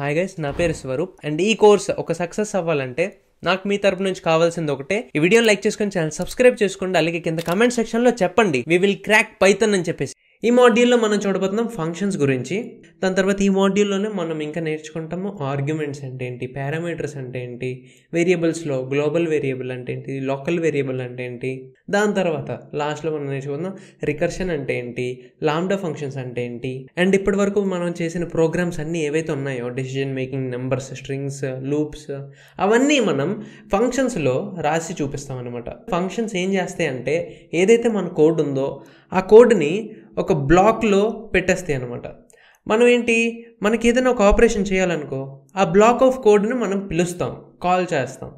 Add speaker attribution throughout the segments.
Speaker 1: hi guys నా పేరు Swaroop and ఈ కోర్స్ ఒక సక్సెస్ అవ్వాలంటే నాకు మీ తరపు నుంచి కావాల్సింది ఒకటే ఈ వీడియో లైక్ చేసుకుని ఛానల్ సబ్స్క్రైబ్ చేసుకోండి అలాగే కింద కమెంట్ లో చెప్పండి వీ విల్ క్రాక్ పైతన్ అని చెప్పేసి ఈ మాడ్యూల్లో మనం చూడబోతున్నాం ఫంక్షన్స్ గురించి దాని తర్వాత ఈ మాడ్యూల్లోనే మనం ఇంకా నేర్చుకుంటాము ఆర్గ్యుమెంట్స్ అంటే ఏంటి పారామీటర్స్ అంటే ఏంటి వేరియబుల్స్లో గ్లోబల్ వేరియబుల్ అంటే ఏంటి లోకల్ వేరియబుల్ అంటే ఏంటి దాని తర్వాత లాస్ట్లో మనం నేర్చుకుందాం రికర్షన్ అంటే ఏంటి లామ్డా ఫంక్షన్స్ అంటే ఏంటి అండ్ ఇప్పటి వరకు మనం చేసిన ప్రోగ్రామ్స్ అన్నీ ఏవైతే ఉన్నాయో decision making numbers strings loops అవన్నీ మనం ఫంక్షన్స్లో రాసి చూపిస్తాం అనమాట ఫంక్షన్స్ ఏం చేస్తాయంటే ఏదైతే మన కోడ్ ఉందో ఆ కోడ్ని ఒక బ్లాక్లో పెట్టేస్తాయి అనమాట మనం ఏంటి మనకి ఏదైనా ఒక ఆపరేషన్ చేయాలనుకో ఆ బ్లాక్ ఆఫ్ కోడ్ని మనం పిలుస్తాం కాల్ చేస్తాం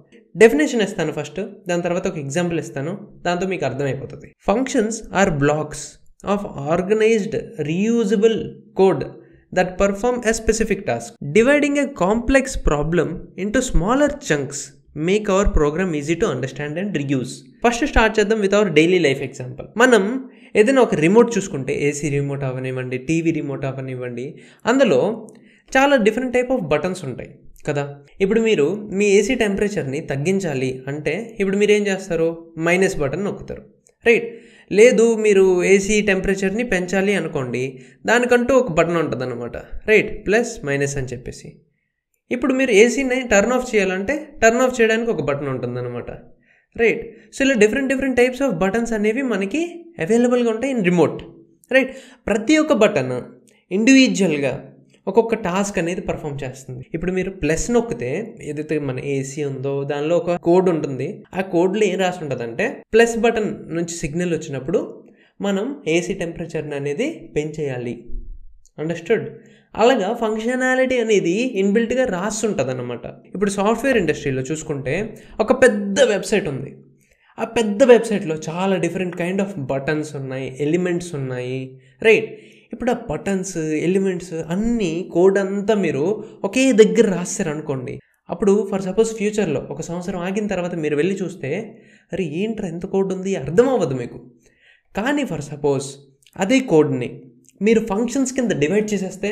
Speaker 1: డెఫినేషన్ ఇస్తాను ఫస్ట్ దాని తర్వాత ఒక ఎగ్జాంపుల్ ఇస్తాను దాంతో మీకు అర్థమైపోతుంది functions are blocks of organised reusable code that perform a specific task dividing a complex problem into smaller chunks make our program easy to understand and reuse first start చేద్దాం with our daily life example మనం ఏదైనా ఒక remote చూసుకుంటే AC remote అవనివ్వండి TV remote అవనివ్వండి అందులో చాలా different type of buttons ఉంటాయి కదా ఇప్పుడు మీరు మీ ఏసీ టెంపరేచర్ని తగ్గించాలి అంటే ఇప్పుడు మీరు ఏం చేస్తారు మైనస్ బటన్ నొక్కుతారు రైట్ లేదు మీరు ఏసీ టెంపరేచర్ని పెంచాలి అనుకోండి దానికంటూ ఒక బటన్ ఉంటుంది అనమాట రైట్ ప్లస్ మైనస్ అని చెప్పేసి ఇప్పుడు మీరు ఏసీని టర్న్ ఆఫ్ చేయాలంటే టర్న్ ఆఫ్ చేయడానికి ఒక బటన్ ఉంటుందన్నమాట రైట్ సో ఇలా different different types of buttons అనేవి మనకి అవైలబుల్గా ఉంటాయి ఇన్ రిమోట్ రైట్ ప్రతి ఒక్క బటన్ ఇండివిజువల్గా ఒక్కొక్క టాస్క్ అనేది పర్ఫామ్ చేస్తుంది ఇప్పుడు మీరు ప్లస్ నొక్కితే ఏదైతే మన ఏసీ ఉందో దానిలో ఒక కోడ్ ఉంటుంది ఆ కోడ్లో ఏం రాసి ఉంటుందంటే ప్లస్ బటన్ నుంచి సిగ్నల్ వచ్చినప్పుడు మనం ఏసీ టెంపరేచర్ని అనేది పెంచేయాలి అండర్స్టూడ్ అలాగా ఫంక్షనాలిటీ అనేది ఇన్బిల్ట్గా రాస్తుంటుంది అనమాట ఇప్పుడు సాఫ్ట్వేర్ ఇండస్ట్రీలో చూసుకుంటే ఒక పెద్ద వెబ్సైట్ ఉంది ఆ పెద్ద వెబ్సైట్లో చాలా డిఫరెంట్ కైండ్ ఆఫ్ బటన్స్ ఉన్నాయి ఎలిమెంట్స్ ఉన్నాయి రైట్ ఇప్పుడు ఆ బటన్స్ ఎలిమెంట్స్ అన్నీ కోడ్ అంతా మీరు ఒకే దగ్గర రాస్తారనుకోండి అప్పుడు ఫర్ సపోజ్ ఫ్యూచర్లో ఒక సంవత్సరం ఆగిన తర్వాత మీరు వెళ్ళి చూస్తే అరే ఏంట్రా ఎంత కోడ్ ఉంది అర్థం అవ్వదు మీకు కానీ ఫర్ సపోజ్ అదే కోడ్ని మీరు ఫంక్షన్స్ కింద డివైడ్ చేసేస్తే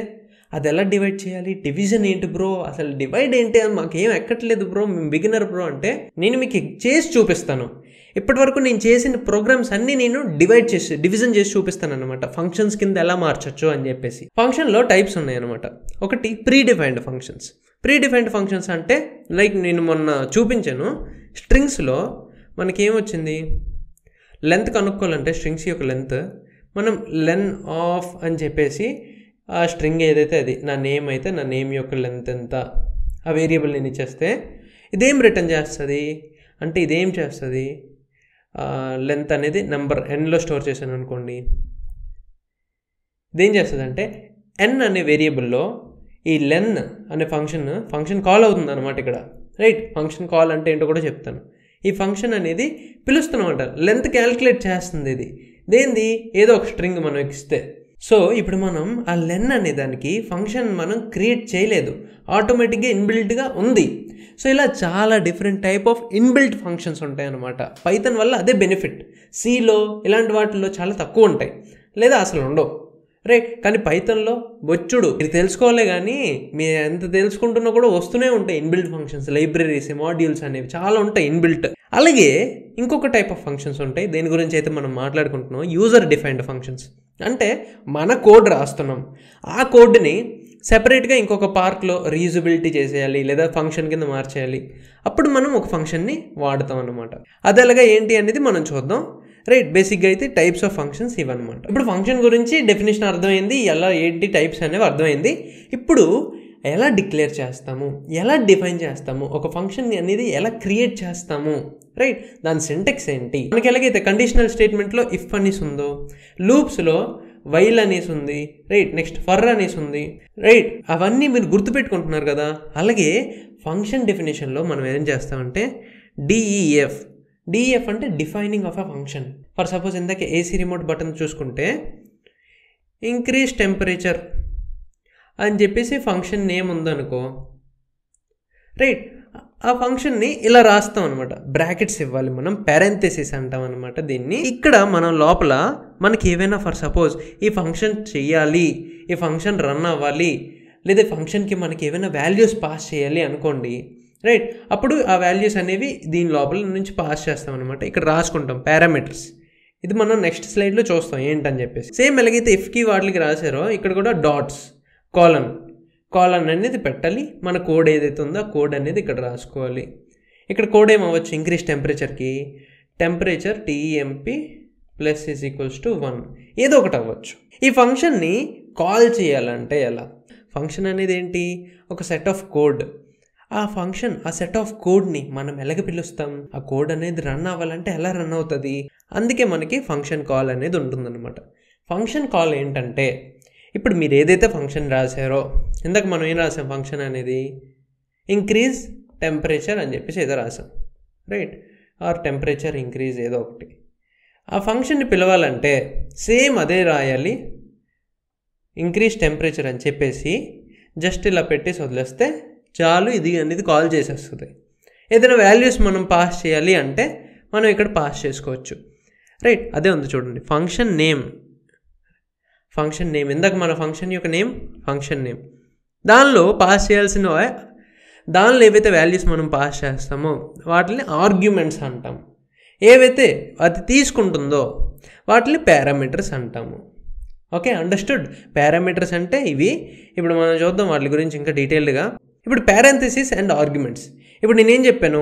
Speaker 1: అది ఎలా డివైడ్ చేయాలి డివిజన్ ఏంటి బ్రో అసలు డివైడ్ ఏంటి అని మాకు ఏం ఎక్కట్లేదు బ్రో మేము బిగినర్ బ్రో అంటే నేను మీకు చేసి చూపిస్తాను ఇప్పటి వరకు నేను చేసిన ప్రోగ్రామ్స్ అన్నీ నేను డివైడ్ చేసి డివిజన్ చేసి చూపిస్తాను అనమాట ఫంక్షన్స్ కింద ఎలా మార్చచ్చు అని చెప్పేసి ఫంక్షన్లో టైప్స్ ఉన్నాయన్నమాట ఒకటి predefined functions predefined functions అంటే లైక్ నేను మొన్న చూపించాను స్ట్రింగ్స్లో మనకేమొచ్చింది లెంత్ కనుక్కోవాలంటే స్ట్రింగ్స్ యొక్క లెంత్ మనం లెన్ ఆఫ్ అని చెప్పేసి ఆ స్ట్రింగ్ ఏదైతే అది నా నేమ్ అయితే నా నేమ్ యొక్క లెంత్ ఎంత ఆ వేరియబుల్ నేను ఇచ్చేస్తే ఇదేం రిటర్న్ చేస్తుంది అంటే ఇదేం చేస్తుంది లెంత్ అనేది నెంబర్ ఎన్లో స్టోర్ చేశాను అనుకోండి ఇదేం చేస్తుంది అంటే ఎన్ అనే వేరియబుల్లో ఈ లెన్ అనే ఫంక్షన్ ఫంక్షన్ కాల్ అవుతుంది అనమాట ఇక్కడ రైట్ ఫంక్షన్ కాల్ అంటే ఏంటో కూడా చెప్తాను ఈ ఫంక్షన్ అనేది పిలుస్తున్నాం అంటారు లెంత్ క్యాలిక్యులేట్ చేస్తుంది ఇది దేంది ఏదో ఒక స్ట్రింగ్ మనం ఇస్తే సో ఇప్పుడు మనం ఆ లెన్ అనే దానికి ఫంక్షన్ మనం క్రియేట్ చేయలేదు ఆటోమేటిక్గా ఇన్బిల్ట్గా ఉంది సో ఇలా చాలా different type of inbuilt functions ఉంటాయి అనమాట పైతన్ వల్ల అదే బెనిఫిట్ సిలో ఇలాంటి వాటిల్లో చాలా తక్కువ ఉంటాయి లేదా అసలు ఉండవు రే కానీ పైతన్లో బొచ్చుడు ఇది తెలుసుకోవాలే కానీ మీ ఎంత తెలుసుకుంటున్నా కూడా వస్తూనే ఉంటాయి ఇన్బిల్ట్ ఫంక్షన్స్ లైబ్రరీస్ మాడ్యూల్స్ అనేవి చాలా ఉంటాయి ఇన్బిల్ట్ అలాగే ఇంకొక టైప్ ఆఫ్ ఫంక్షన్స్ ఉంటాయి దేని గురించి అయితే మనం మాట్లాడుకుంటున్నాం యూజర్ డిఫైన్డ్ ఫంక్షన్స్ అంటే మన కోడ్ రాస్తున్నాం ఆ కోడ్ని సెపరేట్గా ఇంకొక పార్క్లో రీజబిలిటీ చేసేయాలి లేదా ఫంక్షన్ కింద మార్చేయాలి అప్పుడు మనం ఒక ఫంక్షన్ని వాడతాం అనమాట అది అలాగా ఏంటి అనేది మనం చూద్దాం రైట్ బేసిక్గా అయితే టైప్స్ ఆఫ్ ఫంక్షన్స్ ఇవన్నమాట ఇప్పుడు ఫంక్షన్ గురించి డెఫినేషన్ అర్థమైంది ఎలా ఏంటి టైప్స్ అనేవి అర్థమైంది ఇప్పుడు ఎలా డిక్లేర్ చేస్తాము ఎలా డిఫైన్ చేస్తాము ఒక ఫంక్షన్ అనేది ఎలా క్రియేట్ చేస్తాము రైట్ దాని సింటెక్స్ ఏంటి మనకి ఎలాగైతే కండిషనల్ స్టేట్మెంట్లో ఇఫ్ అనేసి ఉందో లూప్స్లో వైల్ అనేసి ఉంది రైట్ నెక్స్ట్ ఫర్ అనేసి ఉంది రైట్ అవన్నీ మీరు గుర్తుపెట్టుకుంటున్నారు కదా అలాగే ఫంక్షన్ డెఫినేషన్లో మనం ఏం చేస్తామంటే డిఈఎఫ్ డిఎఫ్ e e అంటే defining of a function for suppose ఇందాక ఏసీ రిమోట్ బటన్ చూసుకుంటే ఇంక్రీజ్ టెంపరేచర్ అని చెప్పేసి ఫంక్షన్ నేమ్ ఉందనుకో రైట్ ఆ ఫంక్షన్ని ఇలా రాస్తాం అనమాట బ్రాకెట్స్ ఇవ్వాలి మనం పారెంథెసిస్ అంటాం అనమాట దీన్ని ఇక్కడ మనం లోపల మనకి ఏవైనా ఫర్ సపోజ్ ఈ ఫంక్షన్ చేయాలి ఈ ఫంక్షన్ రన్ అవ్వాలి లేదా ఫంక్షన్కి మనకి ఏవైనా వాల్యూస్ పాస్ చేయాలి అనుకోండి రైట్ అప్పుడు ఆ వాల్యూస్ అనేవి దీని లోపల నుంచి పాస్ చేస్తాం అనమాట ఇక్కడ రాసుకుంటాం పారామీటర్స్ ఇది మనం నెక్స్ట్ స్లైడ్లో చూస్తాం ఏంటని చెప్పేసి సేమ్ ఎలాగైతే ఇఫ్కి వాటికి రాశారో ఇక్కడ కూడా డాట్స్ కాలన్ కాలన్ అనేది పెట్టాలి మన కోడ్ ఏదైతే ఉందో ఆ కోడ్ అనేది ఇక్కడ రాసుకోవాలి ఇక్కడ కోడ్ ఏమవ్వచ్చు ఇంక్రీజ్ టెంపరేచర్కి temperature T M P plus is equals to one ఏదో ఒకటి అవ్వచ్చు ఈ ఫంక్షన్ని కాల్ చేయాలంటే ఎలా ఫంక్షన్ అనేది ఏంటి ఒక సెట్ ఆఫ్ కోడ్ ఆ ఫంక్షన్ ఆ సెట్ ఆఫ్ కోడ్ని మనం ఎలాగ పిలుస్తాం ఆ కోడ్ అనేది రన్ అవ్వాలంటే ఎలా రన్ అవుతుంది అందుకే మనకి ఫంక్షన్ కాల్ అనేది ఉంటుందన్నమాట ఫంక్షన్ కాల్ ఏంటంటే ఇప్పుడు మీరు ఏదైతే ఫంక్షన్ రాశారో ఇందాక మనం ఏం రాసాం ఫంక్షన్ అనేది ఇంక్రీజ్ టెంపరేచర్ అని చెప్పేసి ఏదో రాసాం రైట్ ఆర్ టెంపరేచర్ ఇంక్రీజ్ ఏదో ఒకటి ఆ ఫంక్షన్ని పిలవాలంటే సేమ్ అదే రాయాలి ఇంక్రీజ్ టెంపరేచర్ అని చెప్పేసి జస్ట్ ఇలా పెట్టేసి వదిలేస్తే చాలు ఇది అనేది కాల్ చేసేస్తుంది ఏదైనా వాల్యూస్ మనం పాస్ చేయాలి అంటే మనం ఇక్కడ పాస్ చేసుకోవచ్చు రైట్ అదే ఉంది చూడండి ఫంక్షన్ నేమ్ ఫంక్షన్ నేమ్ ఇందాక మన ఫంక్షన్ యొక్క నేమ్ ఫంక్షన్ నేమ్ దానిలో పాస్ చేయాల్సిన దానిలో ఏవైతే వాల్యూస్ మనం పాస్ చేస్తామో వాటిని ఆర్గ్యుమెంట్స్ అంటాం ఏవైతే అది తీసుకుంటుందో వాటిని పారామీటర్స్ అంటాము ఓకే అండర్స్టూడ్ పారామీటర్స్ అంటే ఇవి ఇప్పుడు మనం చూద్దాం వాటి గురించి ఇంకా డీటెయిల్డ్గా ఇప్పుడు పారాంథిసిస్ అండ్ ఆర్గ్యుమెంట్స్ ఇప్పుడు నేనేం చెప్పాను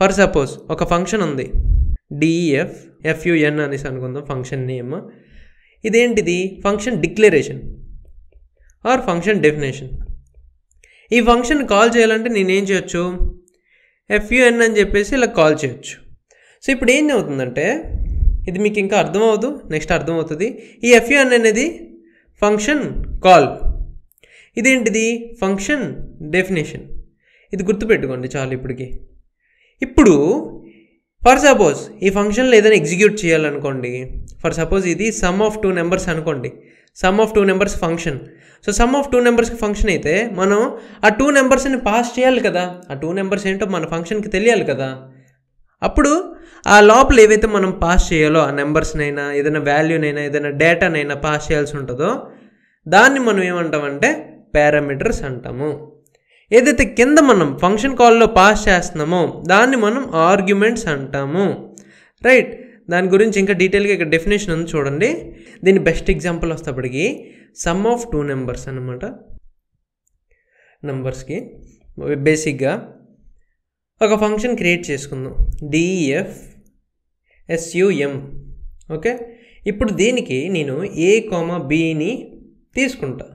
Speaker 1: ఫర్ సపోజ్ ఒక ఫంక్షన్ ఉంది డిఈఎఫ్ ఎఫ్యుఎన్ e అనేసి అనుకుందాం ఫంక్షన్ నేమ్ ఇదేంటిది function declaration or function definition ఈ ఫంక్షన్ కాల్ చేయాలంటే నేనేం చేయొచ్చు ఎఫ్యూఎన్ అని చెప్పేసి ఇలా కాల్ చేయొచ్చు సో ఇప్పుడు ఏం అవుతుందంటే ఇది మీకు ఇంకా అర్థమవుదు నెక్స్ట్ అర్థమవుతుంది ఈ ఎఫ్యుఎన్ అనేది ఫంక్షన్ కాల్ ఇదేంటిది ఫంక్షన్ డెఫినేషన్ ఇది గుర్తుపెట్టుకోండి చాలు ఇప్పటికి ఇప్పుడు ఫర్ సపోజ్ ఈ ఫంక్షన్లో ఏదైనా ఎగ్జిక్యూట్ చేయాలనుకోండి ఫర్ సపోజ్ ఇది సమ్ ఆఫ్ టూ నెంబర్స్ అనుకోండి sum of two numbers function so sum of two numbers function అయితే మనం ఆ టూ నెంబర్స్ని పాస్ చేయాలి కదా ఆ టూ నెంబర్స్ ఏంటో మన ఫంక్షన్కి తెలియాలి కదా అప్పుడు ఆ లోపల ఏవైతే మనం పాస్ చేయాలో ఆ నెంబర్స్నైనా ఏదైనా వాల్యూనైనా ఏదైనా డేటానైనా పాస్ చేయాల్సి ఉంటుందో దాన్ని మనం ఏమంటామంటే పారామీటర్స్ అంటాము ఏదైతే కింద మనం ఫంక్షన్ కాల్లో పాస్ చేస్తున్నామో దాన్ని మనం ఆర్గ్యుమెంట్స్ అంటాము రైట్ దాని గురించి ఇంకా డీటెయిల్గా ఇక్కడ డెఫినేషన్ ఉంది చూడండి దీని బెస్ట్ ఎగ్జాంపుల్ వస్తేప్పటికి సమ్ ఆఫ్ టూ నెంబర్స్ అనమాట నెంబర్స్కి బేసిక్గా ఒక ఫంక్షన్ క్రియేట్ చేసుకుందాం డిఎఫ్ ఎస్యుఎం e ఓకే ఇప్పుడు దీనికి నేను ఏ కామా బిని తీసుకుంటా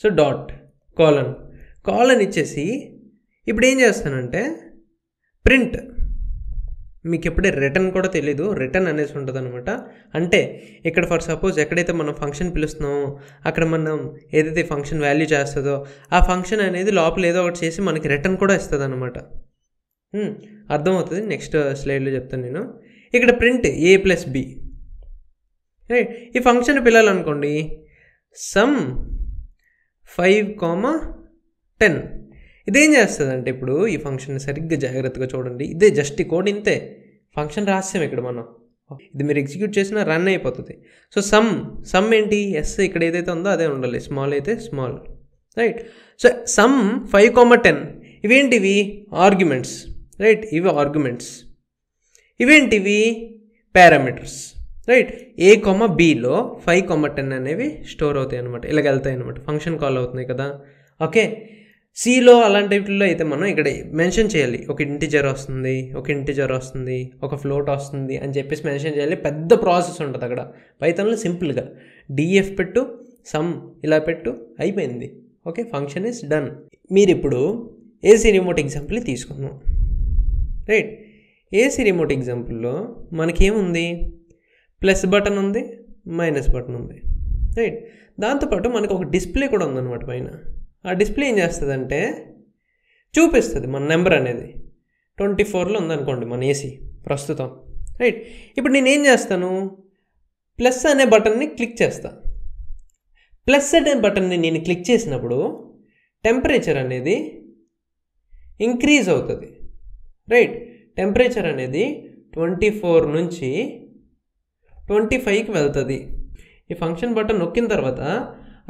Speaker 1: సో డాట్ కాలన్ కాలన్ ఇచ్చేసి ఇప్పుడు ఏం చేస్తానంటే ప్రింట్ మీకు ఎప్పుడే రిటర్న్ కూడా తెలీదు రిటర్న్ అనేసి ఉంటుంది అనమాట అంటే ఇక్కడ ఫర్ సపోజ్ ఎక్కడైతే మనం ఫంక్షన్ పిలుస్తున్నామో అక్కడ మనం ఏదైతే ఫంక్షన్ వాల్యూ చేస్తుందో ఆ ఫంక్షన్ అనేది లోపల ఏదో ఒకటి చేసి మనకి రిటర్న్ కూడా ఇస్తుంది అనమాట అర్థమవుతుంది నెక్స్ట్ స్లైడ్లో చెప్తాను నేను ఇక్కడ ప్రింట్ ఏ ప్లస్ బి ఈ ఫంక్షన్ పిల్లలు అనుకోండి సమ్ ఫైవ్ కామా టెన్ ఇదేం చేస్తుందంటే ఇప్పుడు ఈ ఫంక్షన్ సరిగ్గా జాగ్రత్తగా చూడండి ఇదే జస్ట్ కోడ్ ఇంతే ఫంక్షన్ రాసాం ఇక్కడ మనం ఇది మీరు ఎగ్జిక్యూట్ చేసినా రన్ అయిపోతుంది సో సమ్ సమ్ ఏంటి ఎస్ ఇక్కడ ఏదైతే ఉందో అదే ఉండాలి స్మాల్ అయితే small right so sum five comma ten ఇవేంటివి ఆర్గ్యుమెంట్స్ రైట్ ఇవి ఆర్గ్యుమెంట్స్ ఇవేంటివి పారామీటర్స్ రైట్ ఏ కొమ్మ బీలో ఫైవ్ కొమ్మ టెన్ అనేవి స్టోర్ అవుతాయి అనమాట ఇలాగ వెళ్తాయి అనమాట ఫంక్షన్ కాల్ అవుతున్నాయి కదా ఓకే సిలో అలాంటి వీటిలో అయితే మనం ఇక్కడ మెన్షన్ చేయాలి ఒక ఇంటిజర్ వస్తుంది ఒక ఇంటిజర్ వస్తుంది ఒక ఫ్లోట్ వస్తుంది అని చెప్పేసి మెన్షన్ చేయాలి పెద్ద ప్రాసెస్ ఉంటుంది అక్కడ పైతన్లు సింపుల్గా డిఎఫ్ పెట్టు సమ్ ఇలా పెట్టు అయిపోయింది ఓకే ఫంక్షన్ ఇస్ డన్ మీరు ఇప్పుడు ఏసీ రిమోట్ ఎగ్జాంపుల్ తీసుకుందాం రైట్ ఏసీ రిమోట్ ఎగ్జాంపుల్లో మనకేముంది ప్లస్ బటన్ ఉంది మైనస్ బటన్ ఉంది రైట్ దాంతోపాటు మనకు ఒక డిస్ప్లే కూడా ఉందన్నమాట పైన ఆ డిస్ప్లే ఏం చేస్తుంది అంటే చూపిస్తుంది మన నెంబర్ అనేది ట్వంటీ ఫోర్లో ఉందనుకోండి మన ఏసీ ప్రస్తుతం రైట్ ఇప్పుడు నేను ఏం చేస్తాను ప్లస్ అనే బటన్ని క్లిక్ చేస్తాను ప్లస్ అనే బటన్ని నేను క్లిక్ చేసినప్పుడు టెంపరేచర్ అనేది ఇంక్రీజ్ అవుతుంది రైట్ టెంపరేచర్ అనేది ట్వంటీ ఫోర్ నుంచి ట్వంటీ ఫైవ్కి వెళ్తుంది ఈ ఫంక్షన్ బటన్ నొక్కిన తర్వాత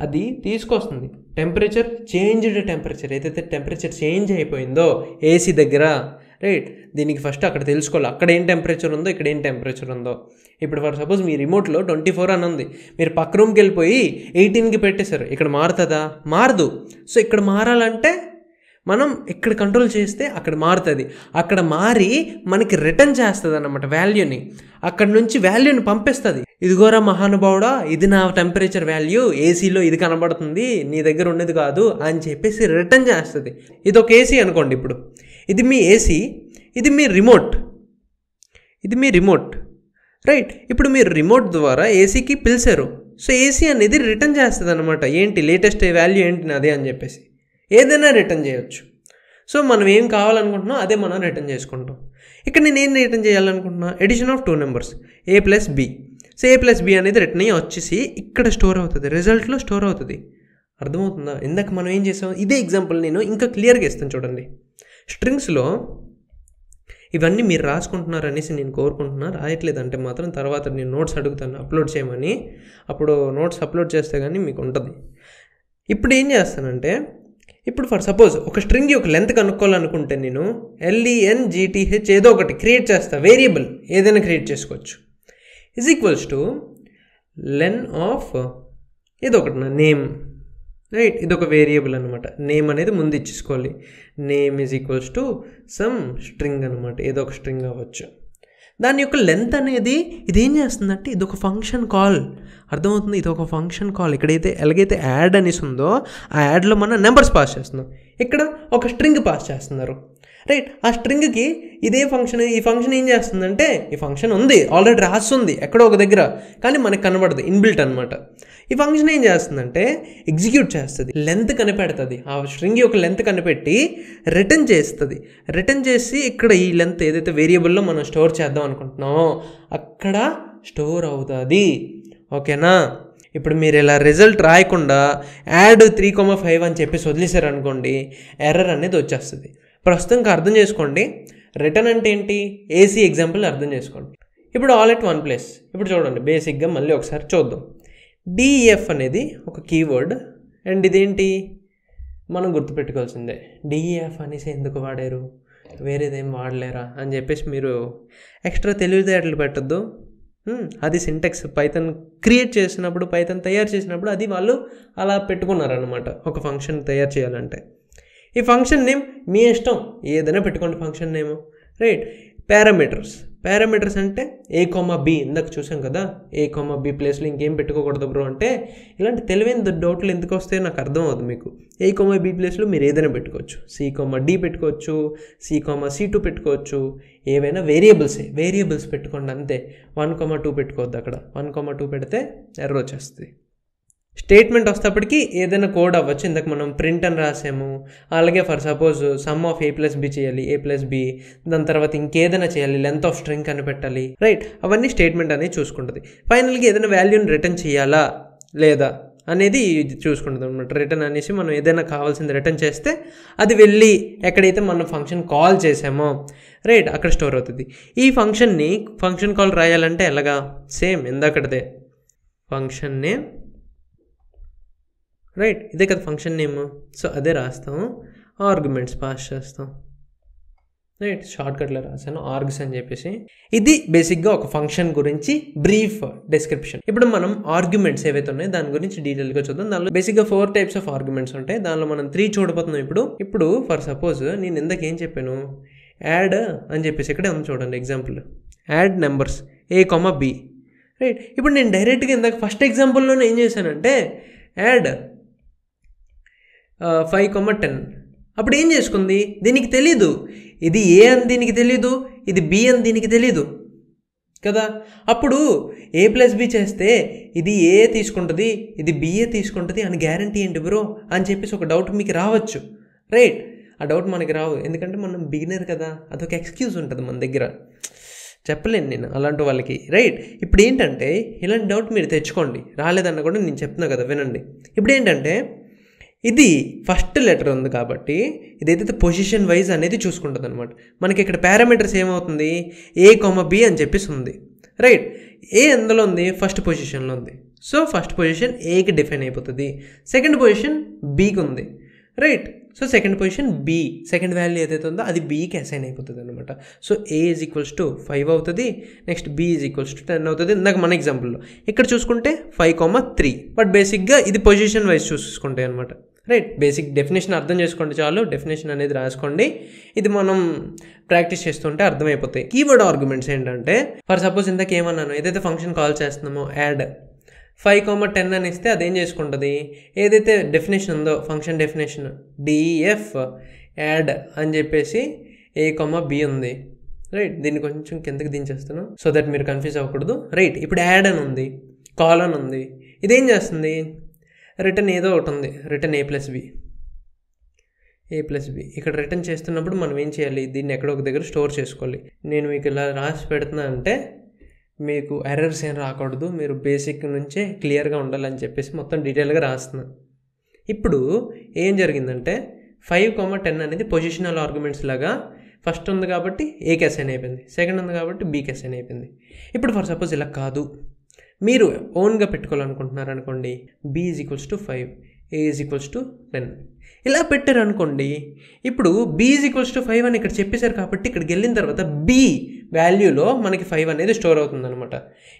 Speaker 1: అది తీసుకొస్తుంది టెంపరేచర్ చేంజ్డ్ టెంపరేచర్ ఏదైతే టెంపరేచర్ చేంజ్ అయిపోయిందో ఏసీ దగ్గర రైట్ దీనికి ఫస్ట్ అక్కడ తెలుసుకోవాలి అక్కడ ఏం టెంపరేచర్ ఉందో ఇక్కడ ఏం టెంపరేచర్ ఉందో ఇప్పుడు ఫర్ సపోజ్ మీ రిమోట్లో ట్వంటీ ఫోర్ అని ఉంది మీరు పక్క రూమ్కి వెళ్ళిపోయి ఎయిటీన్కి పెట్టేశారు ఇక్కడ మారుతుందా మారదు సో ఇక్కడ మారాలంటే మనం ఇక్కడ కంట్రోల్ చేస్తే అక్కడ మారుతుంది అక్కడ మారి మనకి రిటర్న్ చేస్తుంది అన్నమాట వాల్యూని అక్కడి నుంచి వాల్యూని పంపిస్తుంది ఇదిగోరా మహానుభావుడా ఇది నా టెంపరేచర్ వాల్యూ ఏసీలో ఇది కనబడుతుంది నీ దగ్గర ఉండేది కాదు అని చెప్పేసి రిటర్న్ చేస్తుంది ఇది ఒక ఏసీ అనుకోండి ఇప్పుడు ఇది మీ ఏసీ ఇది మీ రిమోట్ ఇది మీ రిమోట్ రైట్ ఇప్పుడు మీరు రిమోట్ ద్వారా ఏసీకి పిలిచారు సో ఏసీ అనేది రిటర్న్ చేస్తుంది అనమాట ఏంటి లేటెస్ట్ వాల్యూ ఏంటి నాది అని చెప్పేసి ఏదైనా రిటర్న్ చేయొచ్చు సో మనం ఏం కావాలనుకుంటున్నామో అదే మనం రిటర్న్ చేసుకుంటాం ఇక్కడ నేను ఏం రిటర్న్ చేయాలనుకుంటున్నా addition of two numbers A plus B so A plus B అనేది రిటర్న్ అయ్యి వచ్చేసి ఇక్కడ స్టోర్ అవుతుంది రిజల్ట్లో స్టోర్ అవుతుంది అర్థమవుతుందా ఇందాక మనం ఏం చేసాం ఇదే ఎగ్జాంపుల్ నేను ఇంకా క్లియర్గా ఇస్తాను చూడండి స్ట్రింగ్స్లో ఇవన్నీ మీరు రాసుకుంటున్నారు అనేసి నేను కోరుకుంటున్నా రాయట్లేదంటే మాత్రం తర్వాత నేను నోట్స్ అడుగుతాను అప్లోడ్ చేయమని అప్పుడు నోట్స్ అప్లోడ్ చేస్తే కానీ మీకు ఉంటుంది ఇప్పుడు ఏం చేస్తానంటే ఇప్పుడు ఫర్ సపోజ్ ఒక స్ట్రింగ్ ఒక లెంత్ కనుక్కోవాలనుకుంటే నేను ఎల్ఈఎన్ జీటీహెచ్ e ఏదో ఒకటి క్రియేట్ చేస్తా వేరియబుల్ ఏదైనా క్రియేట్ చేసుకోవచ్చు is equals to len of ఏదో ఒకటి నా నేమ్ రైట్ ఇదొక వేరియబుల్ అనమాట నేమ్ అనేది ముందు ఇచ్చేసుకోవాలి name is equals to some string అనమాట ఏదో ఒక స్ట్రింగ్ అవ్వచ్చు దాని యొక్క లెంత్ అనేది ఇదేం చేస్తుందంటే ఇది ఒక ఫంక్షన్ కాల్ అర్థమవుతుంది ఇది ఒక ఫంక్షన్ కాల్ ఇక్కడైతే ఎలాగైతే యాడ్ అనేసి ఉందో ఆ యాడ్లో మన నెంబర్స్ పాస్ చేస్తున్నాం ఇక్కడ ఒక స్ట్రింగ్ పాస్ చేస్తున్నారు రైట్ ఆ స్ట్రింగ్కి ఇదే ఫంక్షన్ ఈ ఫంక్షన్ ఏం చేస్తుందంటే ఈ ఫంక్షన్ ఉంది ఆల్రెడీ రాస్తుంది ఎక్కడో ఒక దగ్గర కానీ మనకు కనబడదు ఇన్బిల్ట్ అనమాట ఈ ఫంక్షన్ ఏం చేస్తుందంటే ఎగ్జిక్యూట్ చేస్తుంది లెంత్ కనిపెడుతుంది ఆ స్ట్రింగ్ యొక్క లెంత్ కనిపెట్టి రిటర్న్ చేస్తుంది రిటర్న్ చేసి ఇక్కడ ఈ లెంత్ ఏదైతే వేరియబుల్లో మనం స్టోర్ చేద్దాం అనుకుంటున్నామో అక్కడ స్టోర్ అవుతుంది ఓకేనా ఇప్పుడు మీరు ఇలా రిజల్ట్ రాయకుండా యాడ్ త్రీ కొమ్మ ఫైవ్ అని చెప్పేసి వదిలేశారనుకోండి ఎర్రర్ అనేది వచ్చేస్తుంది ప్రస్తుతం అర్థం చేసుకోండి రిటర్న్ అంటే ఏంటి ఏసీ ఎగ్జాంపుల్ అర్థం చేసుకోండి ఇప్పుడు ఆల్ ఎట్ వన్ ప్లేస్ ఇప్పుడు చూడండి బేసిక్గా మళ్ళీ ఒకసారి చూద్దాం డిఈఎఫ్ e అనేది ఒక కీవర్డ్ అండ్ ఇదేంటి మనం గుర్తుపెట్టుకోవాల్సిందే డిఈఎఫ్ e అనేసి ఎందుకు వాడారు వేరేదేం వాడలేరా అని చెప్పేసి మీరు ఎక్స్ట్రా తెలివితేటలు పెట్టద్దు అది సింటెక్స్ పైతన్ క్రియేట్ చేసినప్పుడు పైతన్ తయారు చేసినప్పుడు అది వాళ్ళు అలా పెట్టుకున్నారనమాట ఒక ఫంక్షన్ తయారు చేయాలంటే ఈ ఫంక్షన్ నేమ్ మీ ఇష్టం ఏదైనా పెట్టుకోండి function name right parameters parameters అంటే ఏ కొమ్మ బి ఇందాక చూసాం కదా ఏ కొమ్మ బి ప్లేస్లో ఇంకేం పెట్టుకోకూడదు బ్రో అంటే ఇలాంటి తెలివైన డౌట్లు ఎందుకు వస్తాయో నాకు అర్థం అవుతుంది మీకు ఏ కొమ్మ బి ప్లేస్లో మీరు ఏదైనా పెట్టుకోవచ్చు సి కొమ్మ డి పెట్టుకోవచ్చు సి కామా సి టూ పెట్టుకోవచ్చు ఏవైనా వేరియబుల్సే వేరియబుల్స్ పెట్టుకోండి అంతే వన్ కొమ్మ టూ పెట్టుకోవద్దు అక్కడ వన్ కామా టూ పెడితే ఎర్ర వచ్చేస్తుంది స్టేట్మెంట్ వస్తేప్పటికీ ఏదైనా కోడ్ అవ్వచ్చు ఇందాక మనం ప్రింట్ అని రాసాము అలాగే for suppose sum of A plus B చేయాలి ఏ ప్లస్ బి దాని తర్వాత ఇంకేదైనా చేయాలి లెంత్ ఆఫ్ స్ట్రింగ్ కనిపెట్టాలి రైట్ అవన్నీ స్టేట్మెంట్ అనేది చూసుకుంటుంది ఫైనల్గా ఏదైనా వాల్యూని రిటర్న్ చేయాలా లేదా అనేది చూసుకుంటుంది అనమాట రిటర్న్ అనేసి మనం ఏదైనా కావాల్సింది రిటర్న్ చేస్తే అది వెళ్ళి ఎక్కడైతే మనం ఫంక్షన్ కాల్ చేసామో రైట్ అక్కడ స్టోర్ అవుతుంది ఈ ఫంక్షన్ని ఫంక్షన్ కాల్ రాయాలంటే ఎలాగా సేమ్ ఎందాకటిదే ఫంక్షన్ నేమ్ రైట్ ఇదే కదా ఫంక్షన్ నేమ్ సో అదే రాస్తాము ఆర్గ్యుమెంట్స్ పాస్ చేస్తాం రైట్ షార్ట్కట్లో రాశాను ఆర్గ్స్ అని చెప్పేసి ఇది బేసిక్గా ఒక ఫంక్షన్ గురించి బ్రీఫ్ డిస్క్రిప్షన్ ఇప్పుడు మనం ఆర్గ్యుమెంట్స్ ఏవైతే ఉన్నాయో దాని గురించి డీటెయిల్గా చూద్దాం దానిలో బేసిక్గా ఫోర్ టైప్స్ ఆఫ్ ఆర్గ్యుమెంట్స్ ఉంటాయి దానిలో మనం త్రీ చూడబోతున్నాం ఇప్పుడు ఇప్పుడు ఫర్ సపోజ్ నేను ఇందాక ఏం చెప్పాను యాడ్ అని చెప్పేసి ఇక్కడే ఉంది చూడండి example add numbers A comma B right ఇప్పుడు నేను డైరెక్ట్గా ఇందాక ఫస్ట్ ఎగ్జాంపుల్లోనే ఏం చేశానంటే యాడ్ ఫైవ్ కొమ్మ టెన్ అప్పుడు ఏం చేసుకుంది దీనికి తెలీదు ఇది ఏ అని దీనికి తెలీదు ఇది బి అని దీనికి తెలీదు కదా అప్పుడు ఏ ప్లస్ బి చేస్తే ఇది ఏ తీసుకుంటుంది ఇది బిఏ తీసుకుంటుంది అని గ్యారంటీ ఏంటి బ్రో అని చెప్పేసి ఒక డౌట్ మీకు రావచ్చు రైట్ ఆ డౌట్ మనకి రావు ఎందుకంటే మనం బిగినర్ కదా అదొక ఎక్స్క్యూజ్ ఉంటుంది మన దగ్గర చెప్పలేను నేను అలాంటి వాళ్ళకి రైట్ ఇప్పుడు ఏంటంటే ఇలాంటి డౌట్ మీరు తెచ్చుకోండి రాలేదన్న కూడా నేను చెప్తున్నా కదా వినండి ఇప్పుడు ఏంటంటే ఇది ఫస్ట్ లెటర్ ఉంది కాబట్టి ఇదైతే పొజిషన్ వైజ్ అనేది చూసుకుంటుంది అనమాట మనకి ఇక్కడ పారామీటర్స్ ఏమవుతుంది ఏ కొమ్మ బి అని చెప్పేసి ఉంది రైట్ ఏ ఎందులో ఉంది ఫస్ట్ పొజిషన్లో ఉంది సో ఫస్ట్ పొజిషన్ ఏకి డిఫైన్ అయిపోతుంది సెకండ్ పొజిషన్ బీకి ఉంది right so second position B second value ఏదైతే ఉందో అది బీకి అసైన్ అయిపోతుంది అనమాట so A is equals to five అవుతుంది next B is equals to ten అవుతుంది ఇందాక మన ఎగ్జాంపుల్లో ఇక్కడ చూసుకుంటే ఫైవ్ కామా త్రీ బట్ బేసిక్గా ఇది పొజిషన్ వైజ్ చూసుకుంటాయి అనమాట రైట్ బేసిక్ డెఫినేషన్ అర్థం చేసుకోండి చాలు డెఫినేషన్ అనేది రాసుకోండి ఇది మనం ప్రాక్టీస్ చేస్తుంటే అర్థమైపోతాయి కీవర్డ్ ఆర్గ్యుమెంట్స్ ఏంటంటే ఫర్ సపోజ్ ఇందాక ఏమన్నాను ఏదైతే ఫంక్షన్ కాల్ చేస్తున్నామో యాడ్ ఫైవ్ కామ టెన్ అని ఇస్తే అదేం చేసుకుంటుంది ఏదైతే డెఫినేషన్ ఉందో ఫంక్షన్ డెఫినేషన్ డిఎఫ్ యాడ్ అని చెప్పేసి ఏ కొమ్మ బి ఉంది రైట్ దీన్ని కొంచెం కిందకి దించేస్తున్నాను సో దట్ మీరు కన్ఫ్యూజ్ అవ్వకూడదు రైట్ ఇప్పుడు యాడ్ అని ఉంది కాల్ అని ఉంది ఇదేం చేస్తుంది రిటర్న్ ఏదో ఒకటి ఉంది return A plus B A plus B ఇక్కడ రిటర్న్ చేస్తున్నప్పుడు మనం ఏం చేయాలి దీన్ని ఎక్కడో ఒక దగ్గర స్టోర్ చేసుకోవాలి నేను మీకు ఇలా రాసి పెడుతున్నానంటే అంటే మీకు ఎర్రర్స్ ఏం రాకూడదు మీరు బేసిక్ నుంచే క్లియర్గా ఉండాలని చెప్పేసి మొత్తం డీటెయిల్గా రాస్తున్నా ఇప్పుడు ఏం జరిగిందంటే ఫైవ్ కామ టెన్ అనేది పొజిషనల్ ఆర్గ్యుమెంట్స్ లాగా ఫస్ట్ ఉంది కాబట్టి ఏకి అసైన్ అయిపోయింది సెకండ్ ఉంది కాబట్టి బీకి అసైన్ అయిపోయింది ఇప్పుడు ఫర్ సపోజ్ ఇలా కాదు మీరు ఓన్గా పెట్టుకోవాలనుకుంటున్నారనుకోండి B is equals to five A is equals to ten ఇలా పెట్టారనుకోండి ఇప్పుడు B is equals to five అని ఇక్కడ చెప్పేశారు కాబట్టి ఇక్కడికి వెళ్ళిన తర్వాత బీ వాల్యూలో మనకి ఫైవ్ అనేది స్టోర్ అవుతుందన్నమాట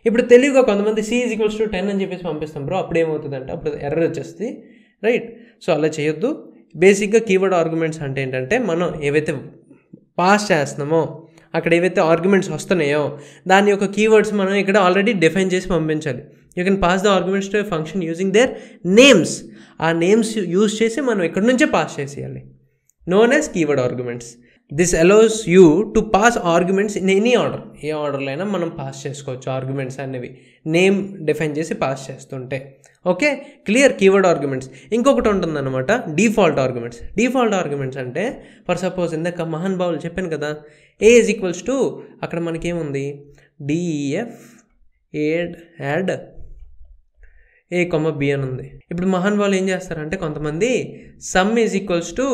Speaker 1: ఇప్పుడు తెలివిగా కొంతమంది C is equals to ten అని చెప్పేసి పంపిస్తాం బ్రో అప్పుడు ఏమవుతుందంటే అప్పుడు ఎర్రర్ వచ్చేస్తుంది రైట్ సో అలా చేయొద్దు బేసిక్గా కీవర్డ్ ఆర్గ్యుమెంట్స్ అంటే ఏంటంటే మనం ఏవైతే పాస్ చేస్తున్నామో అక్కడ ఏవైతే ఆర్గ్యుమెంట్స్ వస్తున్నాయో దాని యొక్క కీవర్డ్స్ మనం ఇక్కడ ఆల్రెడీ డిఫైన్ చేసి పంపించాలి you can pass the arguments to function using their names ఆ నేమ్స్ యూజ్ చేసి మనం ఇక్కడ నుంచే పాస్ చేసేయాలి known as keyword arguments this allows you to pass arguments in any order ఏ ఆర్డర్లో అయినా మనం పాస్ చేసుకోవచ్చు ఆర్గ్యుమెంట్స్ అనేవి నేమ్ డిఫైన్ చేసి పాస్ చేస్తుంటే ఓకే క్లియర్ కీవర్డ్ ఆర్గ్యుమెంట్స్ ఇంకొకటి ఉంటుందన్నమాట డిఫాల్ట్ ఆర్గ్యుమెంట్స్ డిఫాల్ట్ ఆర్గ్యుమెంట్స్ అంటే ఫర్ సపోజ్ ఇందాక మహాన్ బావులు చెప్పాను కదా ఏ ఇస్ ఈక్వల్స్ టు అక్కడ మనకేముంది D E F add add A comma B అని ఉంది ఇప్పుడు మహాన్ బావులు ఏం చేస్తారంటే కొంతమంది sum is equals to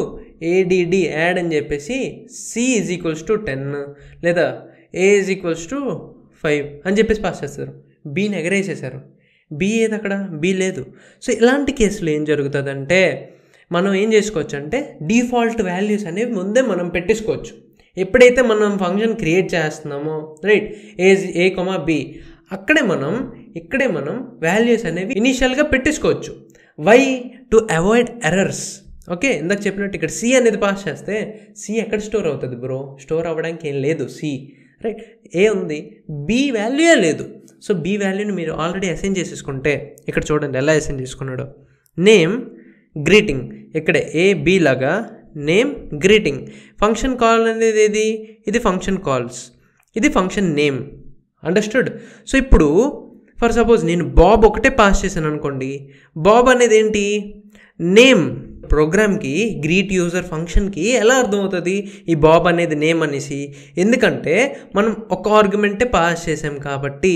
Speaker 1: A D D add అని చెప్పేసి C is equals to ten లేదా A is equals to five అని చెప్పేసి పాస్ చేస్తారు బీని ఎగరేసేసారు బీ ఏది అక్కడ బీ లేదు సో ఇలాంటి కేసులు ఏం జరుగుతుందంటే మనం ఏం చేసుకోవచ్చు అంటే డిఫాల్ట్ వాల్యూస్ అనేవి ముందే మనం పెట్టేసుకోవచ్చు ఎప్పుడైతే మనం ఫంక్షన్ క్రియేట్ చేస్తున్నామో right A A comma B అక్కడే మనం ఇక్కడే మనం వాల్యూస్ అనేవి ఇనీషియల్గా పెట్టేసుకోవచ్చు why to avoid errors okay ఇందాక చెప్పినట్టు ఇక్కడ సి అనేది పాస్ చేస్తే సి ఎక్కడ స్టోర్ అవుతుంది బ్రో స్టోర్ అవ్వడానికి ఏం లేదు సి రైట్ ఏ ఉంది బి వాల్యూయే లేదు సో బి వాల్యూని మీరు ఆల్రెడీ అసైన్ చేసేసుకుంటే ఇక్కడ చూడండి ఎలా అసైన్ చేసుకున్నాడో నేమ్ గ్రీటింగ్ ఇక్కడ ఏ బి లాగా నేమ్ గ్రీటింగ్ ఫంక్షన్ కాల్ అనేది ఏది ఇది ఫంక్షన్ కాల్స్ ఇది ఫంక్షన్ నేమ్ అండర్స్టూడ్ సో ఇప్పుడు ఫర్ సపోజ్ నేను బాబ్ ఒకటే పాస్ చేశాను అనుకోండి బాబ్ అనేది ఏంటి నేమ్ ప్రోగ్రామ్కి గ్రీట్ యూజర్ ఫంక్షన్కి ఎలా అర్థమవుతుంది ఈ బాబ్ అనేది నేమ్ అనేసి ఎందుకంటే మనం ఒక ఆర్గ్యుమెంటే పాస్ చేసాం కాబట్టి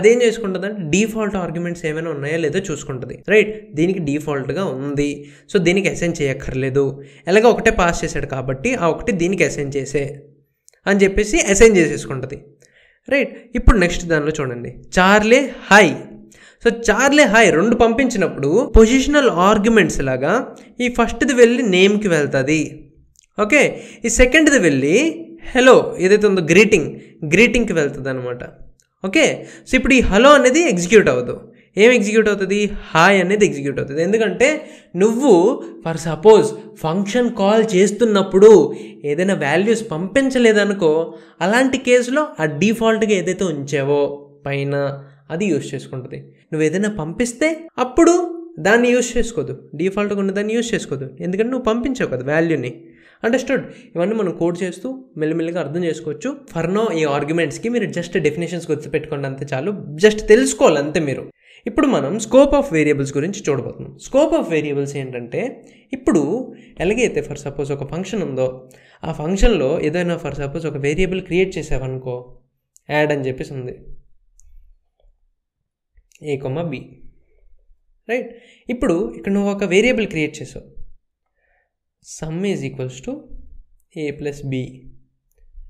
Speaker 1: అదేం చేసుకుంటుంది అంటే డిఫాల్ట్ ఆర్గ్యుమెంట్స్ ఏమైనా ఉన్నాయా లేదో చూసుకుంటుంది రైట్ దీనికి డిఫాల్ట్గా ఉంది సో దీనికి అసైన్ చేయక్కర్లేదు ఎలాగ ఒకటే పాస్ చేశాడు కాబట్టి ఆ ఒకటి దీనికి అసైన్ చేసే అని చెప్పేసి అసైన్ చేసేసుకుంటుంది రైట్ ఇప్పుడు నెక్స్ట్ దానిలో చూడండి Charlie hi so Charlie hi రెండు పంపించినప్పుడు పొజిషనల్ ఆర్గ్యుమెంట్స్ లాగా ఈ ఫస్ట్ది వెళ్ళి నేమ్కి వెళ్తుంది ఓకే ఈ సెకండ్ది వెళ్ళి హలో ఏదైతే ఉందో గ్రీటింగ్ గ్రీటింగ్కి వెళ్తుంది అనమాట ఓకే సో ఇప్పుడు ఈ హలో అనేది ఎగ్జిక్యూట్ అవ్వదు ఏం ఎగ్జిక్యూట్ అవుతుంది హాయ్ అనేది ఎగ్జిక్యూట్ అవుతుంది ఎందుకంటే నువ్వు ఫర్ సపోజ్ ఫంక్షన్ కాల్ చేస్తున్నప్పుడు ఏదైనా వాల్యూస్ పంపించలేదనుకో అలాంటి కేసులో ఆ డిఫాల్ట్గా ఏదైతే ఉంచావో పైన అది యూస్ చేసుకుంటుంది నువ్వు ఏదైనా పంపిస్తే అప్పుడు దాన్ని యూజ్ చేసుకోదు డిఫాల్ట్గా ఉన్న దాన్ని యూజ్ చేసుకోదు ఎందుకంటే నువ్వు పంపించావు కదా వాల్యూని అండర్స్టూడ్ ఇవన్నీ మనం కోడ్ చేస్తూ మెల్లిమెల్లిగా అర్థం చేసుకోవచ్చు ఫర్నో ఈ ఆర్గ్యుమెంట్స్కి మీరు జస్ట్ డెఫినేషన్స్ గుర్తుపెట్టుకోండి అంతే చాలు జస్ట్ తెలుసుకోవాలి అంతే మీరు ఇప్పుడు మనం స్కోప్ ఆఫ్ వేరియబుల్స్ గురించి చూడబోతున్నాం స్కోప్ ఆఫ్ వేరియబుల్స్ ఏంటంటే ఇప్పుడు ఎలాగైతే ఫర్ సపోజ్ ఒక ఫంక్షన్ ఉందో ఆ ఫంక్షన్లో ఏదైనా ఫర్ సపోజ్ ఒక వేరియబుల్ క్రియేట్ చేసావనుకో యాడ్ అని చెప్పేసి ఉంది ఏ కొమ్మ బి రైట్ ఇప్పుడు ఇక్కడ నువ్వు ఒక వేరియబుల్ క్రియేట్ చేసావు sum is equals to A plus B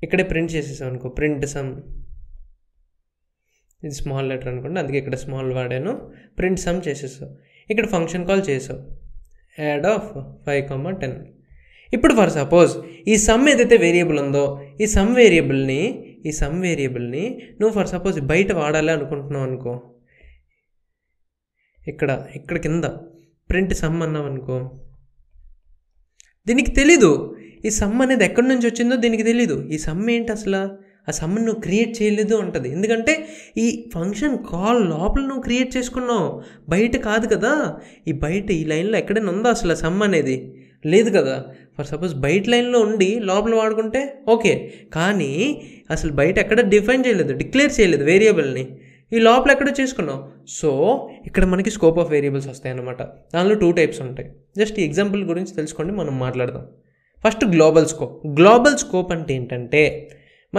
Speaker 1: ఇక్కడే ప్రింట్ చేసేసావు అనుకో ప్రింట్ సమ్ ఇది స్మాల్ లెటర్ అనుకోండి అందుకే ఇక్కడ స్మాల్ వాడాను ప్రింట్ సమ్ చేసేసావు ఇక్కడ ఫంక్షన్ కాల్ చేసావు add of five comma ten ఇప్పుడు ఫర్ సపోజ్ ఈ సమ్ ఏదైతే వేరియబుల్ ఉందో ఈ సమ్ వేరియబుల్ని ఈ సమ్ వేరియబుల్ని నువ్వు ఫర్ సపోజ్ బయట వాడాలి అనుకుంటున్నావు అనుకో ఇక్కడ ఇక్కడ కింద ప్రింట్ సమ్ అన్నాం అనుకో దీనికి తెలీదు ఈ సమ్ అనేది ఎక్కడి నుంచి వచ్చిందో దీనికి తెలీదు ఈ సమ్ ఏంటి అసలు ఆ సమ్ నువ్వు క్రియేట్ చేయలేదు ఉంటుంది ఎందుకంటే ఈ ఫంక్షన్ కాల్ లోపల నువ్వు క్రియేట్ చేసుకున్నావు బయట కాదు కదా ఈ బయట ఈ లైన్లో ఎక్కడైనా ఉందా అసలు సమ్ అనేది లేదు కదా ఫర్ సపోజ్ బయట లైన్లో ఉండి లోపల వాడుకుంటే ఓకే కానీ అసలు బయట ఎక్కడ డిఫైన్ చేయలేదు డిక్లేర్ చేయలేదు వేరియబుల్ని ఈ లోపల ఎక్కడ చేసుకున్నావు సో ఇక్కడ మనకి స్కోప్ ఆఫ్ వేరియబుల్స్ వస్తాయి అన్నమాట దానిలో టూ టైప్స్ ఉంటాయి జస్ట్ ఎగ్జాంపుల్ గురించి తెలుసుకోండి మనం మాట్లాడదాం first global scope global scope అంటే ఏంటంటే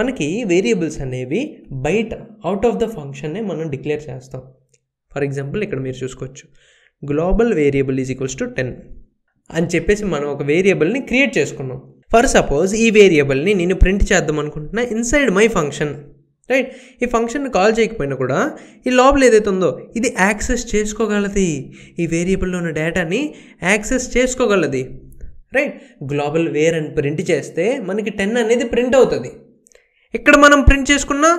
Speaker 1: మనకి వేరియబుల్స్ అనేవి బయట అవుట్ ఆఫ్ ద ఫంక్షన్నే మనం డిక్లేర్ చేస్తాం ఫర్ ఎగ్జాంపుల్ ఇక్కడ మీరు చూసుకోవచ్చు global variable is equals to ten అని చెప్పేసి మనం ఒక వేరియబుల్ని క్రియేట్ చేసుకున్నాం ఫర్ సపోజ్ ఈ వేరియబుల్ని నేను ప్రింట్ చేద్దాం అనుకుంటున్నా ఇన్సైడ్ మై ఫంక్షన్ రైట్ ఈ ఫంక్షన్ కాల్ చేయకపోయినా కూడా ఈ లోపల ఏదైతే ఉందో ఇది యాక్సెస్ చేసుకోగలది ఈ వేరియబుల్లో ఉన్న డేటాని యాక్సెస్ చేసుకోగలది రైట్ గ్లోబల్ వేర్ అని ప్రింట్ చేస్తే మనకి టెన్ అనేది ప్రింట్ అవుతుంది ఇక్కడ మనం ప్రింట్ చేసుకున్నా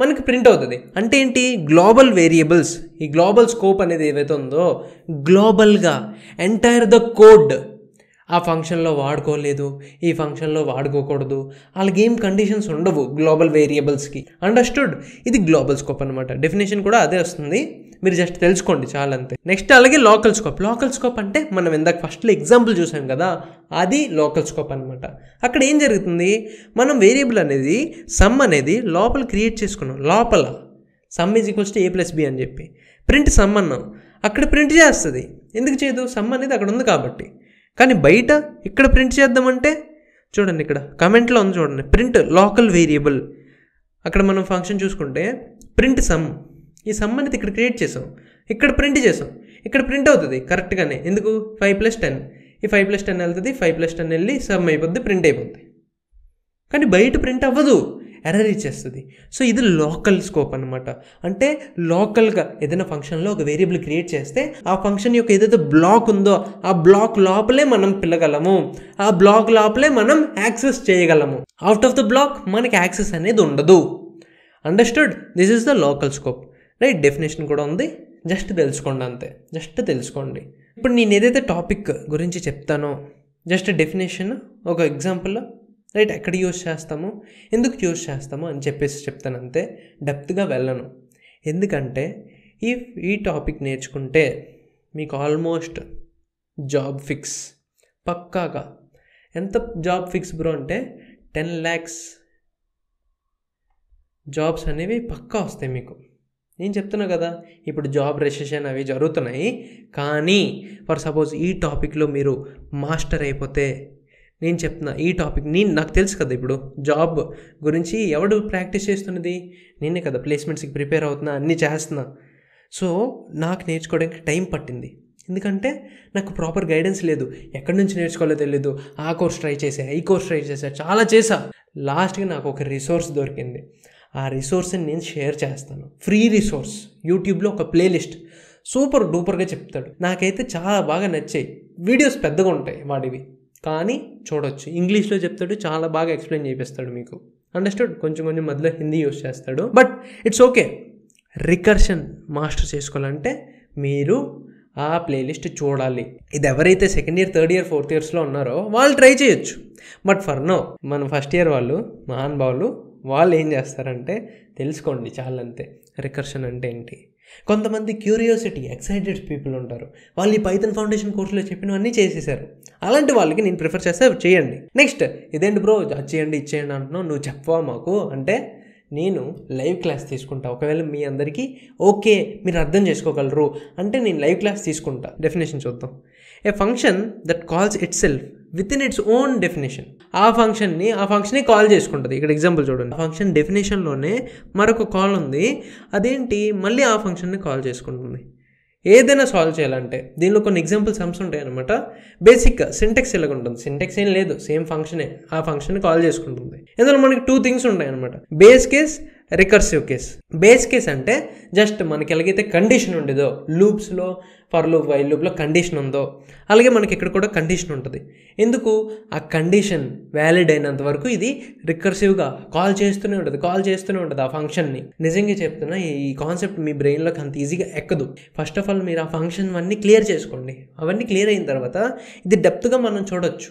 Speaker 1: మనకి ప్రింట్ అవుతుంది అంటే ఏంటి గ్లోబల్ వేరియబుల్స్ ఈ గ్లోబల్ స్కోప్ అనేది ఏవైతే ఉందో గ్లోబల్గా ఎంటైర్ ద కోడ్ ఆ ఫంక్షన్లో వాడుకోలేదు ఈ ఫంక్షన్లో వాడుకోకూడదు వాళ్ళకి ఏం కండిషన్స్ ఉండవు గ్లోబల్ వేరియబుల్స్కి అండర్స్టూడ్ ఇది గ్లోబల్ స్కోప్ అనమాట డెఫినేషన్ కూడా అదే వస్తుంది మీరు జస్ట్ తెలుసుకోండి చాలా అంతే నెక్స్ట్ అలాగే లోకల్ స్కోప్ లోకల్ స్కోప్ అంటే మనం ఇందాక ఫస్ట్లో ఎగ్జాంపుల్ చూసాం కదా అది లోకల్ స్కోప్ అనమాట అక్కడ ఏం జరుగుతుంది మనం వేరియబుల్ అనేది సమ్ అనేది లోపల క్రియేట్ చేసుకున్నాం లోపల sum is equals to A plus B అని చెప్పి ప్రింట్ సమ్ అన్నాం అక్కడ ప్రింట్ చేస్తుంది ఎందుకు చేయదు సమ్ అనేది అక్కడ ఉంది కాబట్టి కానీ బయట ఇక్కడ ప్రింట్ చేద్దామంటే చూడండి ఇక్కడ కమెంట్లో ఉంది చూడండి ప్రింట్ లోకల్ వేరియబుల్ అక్కడ మనం ఫంక్షన్ చూసుకుంటే ప్రింట్ సమ్ ఈ సమ్ అనేది ఇక్కడ క్రియేట్ చేసాం ఇక్కడ ప్రింట్ చేసాం ఇక్కడ ప్రింట్ అవుతుంది కరెక్ట్గానే ఎందుకు ఫైవ్ ప్లస్ టెన్ ఈ ఫైవ్ ప్లస్ టెన్ వెళ్తుంది ఫైవ్ ప్లస్ టెన్ వెళ్ళి సమ్ అయిపోద్ది ప్రింట్ అయిపోద్ది కానీ బయట ప్రింట్ అవ్వదు ఎర్రర్ ఇచ్చేస్తుంది సో ఇది లోకల్ స్కోప్ అనమాట అంటే లోకల్గా ఏదైనా ఫంక్షన్లో ఒక వేరియబుల్ క్రియేట్ చేస్తే ఆ ఫంక్షన్ యొక్క ఏదైతే బ్లాక్ ఉందో ఆ బ్లాక్ లోపలే మనం పిల్లగలము ఆ బ్లాక్ లోపలే మనం యాక్సెస్ చేయగలము అవుట్ ఆఫ్ ద బ్లాక్ మనకి యాక్సెస్ అనేది ఉండదు understood this is the local scope right definition కూడా ఉంది జస్ట్ తెలుసుకోండి అంతే జస్ట్ తెలుసుకోండి ఇప్పుడు నేను ఏదైతే టాపిక్ గురించి చెప్తానో జస్ట్ డెఫినేషన్ ఒక ఎగ్జాంపుల్లో రైట్ ఎక్కడ యూజ్ చేస్తాము ఎందుకు యూజ్ చేస్తాము అని చెప్పేసి చెప్తాను అంతే డెప్త్గా వెళ్ళను ఎందుకంటే ఈ ఈ టాపిక్ నేర్చుకుంటే మీకు ఆల్మోస్ట్ జాబ్ ఫిక్స్ పక్కాగా ఎంత జాబ్ ఫిక్స్ బ్రో అంటే టెన్ ల్యాక్స్ జాబ్స్ అనేవి పక్కా వస్తాయి మీకు నేను చెప్తున్నా కదా ఇప్పుడు జాబ్ రెసిషన్ అవి జరుగుతున్నాయి కానీ ఫర్ సపోజ్ ఈ టాపిక్లో మీరు మాస్టర్ అయిపోతే నేను చెప్తున్నా ఈ టాపిక్ నేను నాకు తెలుసు కదా ఇప్పుడు జాబ్ గురించి ఎవడు ప్రాక్టీస్ చేస్తున్నది నేనే కదా ప్లేస్మెంట్స్కి ప్రిపేర్ అవుతున్నా అన్నీ చేస్తున్నా సో నాకు నేర్చుకోవడానికి టైం పట్టింది ఎందుకంటే నాకు ప్రాపర్ గైడెన్స్ లేదు ఎక్కడి నుంచి నేర్చుకోవాలో తెలియదు ఆ కోర్స్ ట్రై చేసా ఈ కోర్స్ ట్రై చేసా చాలా చేసా లాస్ట్గా నాకు ఒక రిసోర్స్ దొరికింది ఆ రిసోర్స్ని నేను షేర్ చేస్తాను ఫ్రీ రిసోర్స్ యూట్యూబ్లో ఒక ప్లేలిస్ట్ సూపర్ డూపర్గా చెప్తాడు నాకైతే చాలా బాగా నచ్చాయి వీడియోస్ పెద్దగా ఉంటాయి వాడివి కానీ చూడొచ్చు ఇంగ్లీష్లో చెప్తాడు చాలా బాగా ఎక్స్ప్లెయిన్ చేపిస్తాడు మీకు అండర్స్టాండ్ కొంచెం కొంచెం మధ్యలో హిందీ యూస్ చేస్తాడు but it's okay recursion master చేసుకోవాలంటే మీరు ఆ ప్లేలిస్ట్ చూడాలి ఇది ఎవరైతే second year third year fourth ఇయర్స్లో ఉన్నారో వాళ్ళు ట్రై చేయొచ్చు బట్ ఫర్ నో మన ఫస్ట్ ఇయర్ వాళ్ళు మహానుభావులు వాళ్ళు ఏం చేస్తారంటే తెలుసుకోండి చాలా అంతే రికర్షన్ అంటే ఏంటి కొంతమంది క్యూరియాసిటీ ఎక్సైటెడ్ పీపుల్ ఉంటారు వాళ్ళు ఈ పైథన్ ఫౌండేషన్ కోర్సులో చెప్పినవన్నీ చేసేసారు అలాంటి వాళ్ళకి నేను ప్రిఫర్ చేస్తే చేయండి నెక్స్ట్ ఇదేంటి బ్రో అది చేయండి ఇచ్చేయండి అంటున్నావు నువ్వు చెప్పవా మాకు అంటే నేను లైవ్ క్లాస్ తీసుకుంటా ఒకవేళ మీ అందరికీ ఓకే మీరు అర్థం చేసుకోగలరు అంటే నేను లైవ్ క్లాస్ తీసుకుంటా డెఫినేషన్ చూద్దాం a function that calls itself within its own definition ఆ ఫంక్షన్ని ఆ ఫంక్షన్ని కాల్ చేసుకుంటుంది ఇక్కడ ఎగ్జాంపుల్ చూడండి ఆ ఫంక్షన్ డెఫినేషన్లోనే మరొక కాల్ ఉంది అదేంటి మళ్ళీ ఆ ఫంక్షన్ని కాల్ చేసుకుంటుంది ఏదైనా సాల్వ్ చేయాలంటే దీనిలో కొన్ని ఎగ్జాంపుల్ సమ్స్ ఉంటాయి అనమాట బేసిక్గా సింటెక్స్ ఇలాగ ఉంటుంది సింటెక్స్ ఏం లేదు సేమ్ ఫంక్షనే ఆ ఫంక్షన్ కాల్ చేసుకుంటుంది ఇందులో మనకి టూ థింగ్స్ ఉంటాయి అనమాట base case recursive case base case అంటే జస్ట్ మనకి ఎలాగైతే కండిషన్ ఉండేదో లూప్స్లో ఫర్ లూప్ వైల్ లూప్లో కండిషన్ ఉందో అలాగే మనకి ఇక్కడ కూడా కండిషన్ ఉంటుంది ఎందుకు ఆ కండిషన్ వ్యాలిడ్ అయినంత వరకు ఇది రికర్సివ్గా కాల్ చేస్తూనే ఉంటుంది కాల్ చేస్తూనే ఉంటుంది ఆ ఫంక్షన్ని నిజంగా చెప్తున్నా ఈ కాన్సెప్ట్ మీ బ్రెయిన్లోకి అంత ఈజీగా ఎక్కదు ఫస్ట్ ఆఫ్ ఆల్ మీరు ఆ ఫంక్షన్ అన్నీ క్లియర్ చేసుకోండి అవన్నీ క్లియర్ అయిన తర్వాత ఇది డెప్త్గా మనం చూడొచ్చు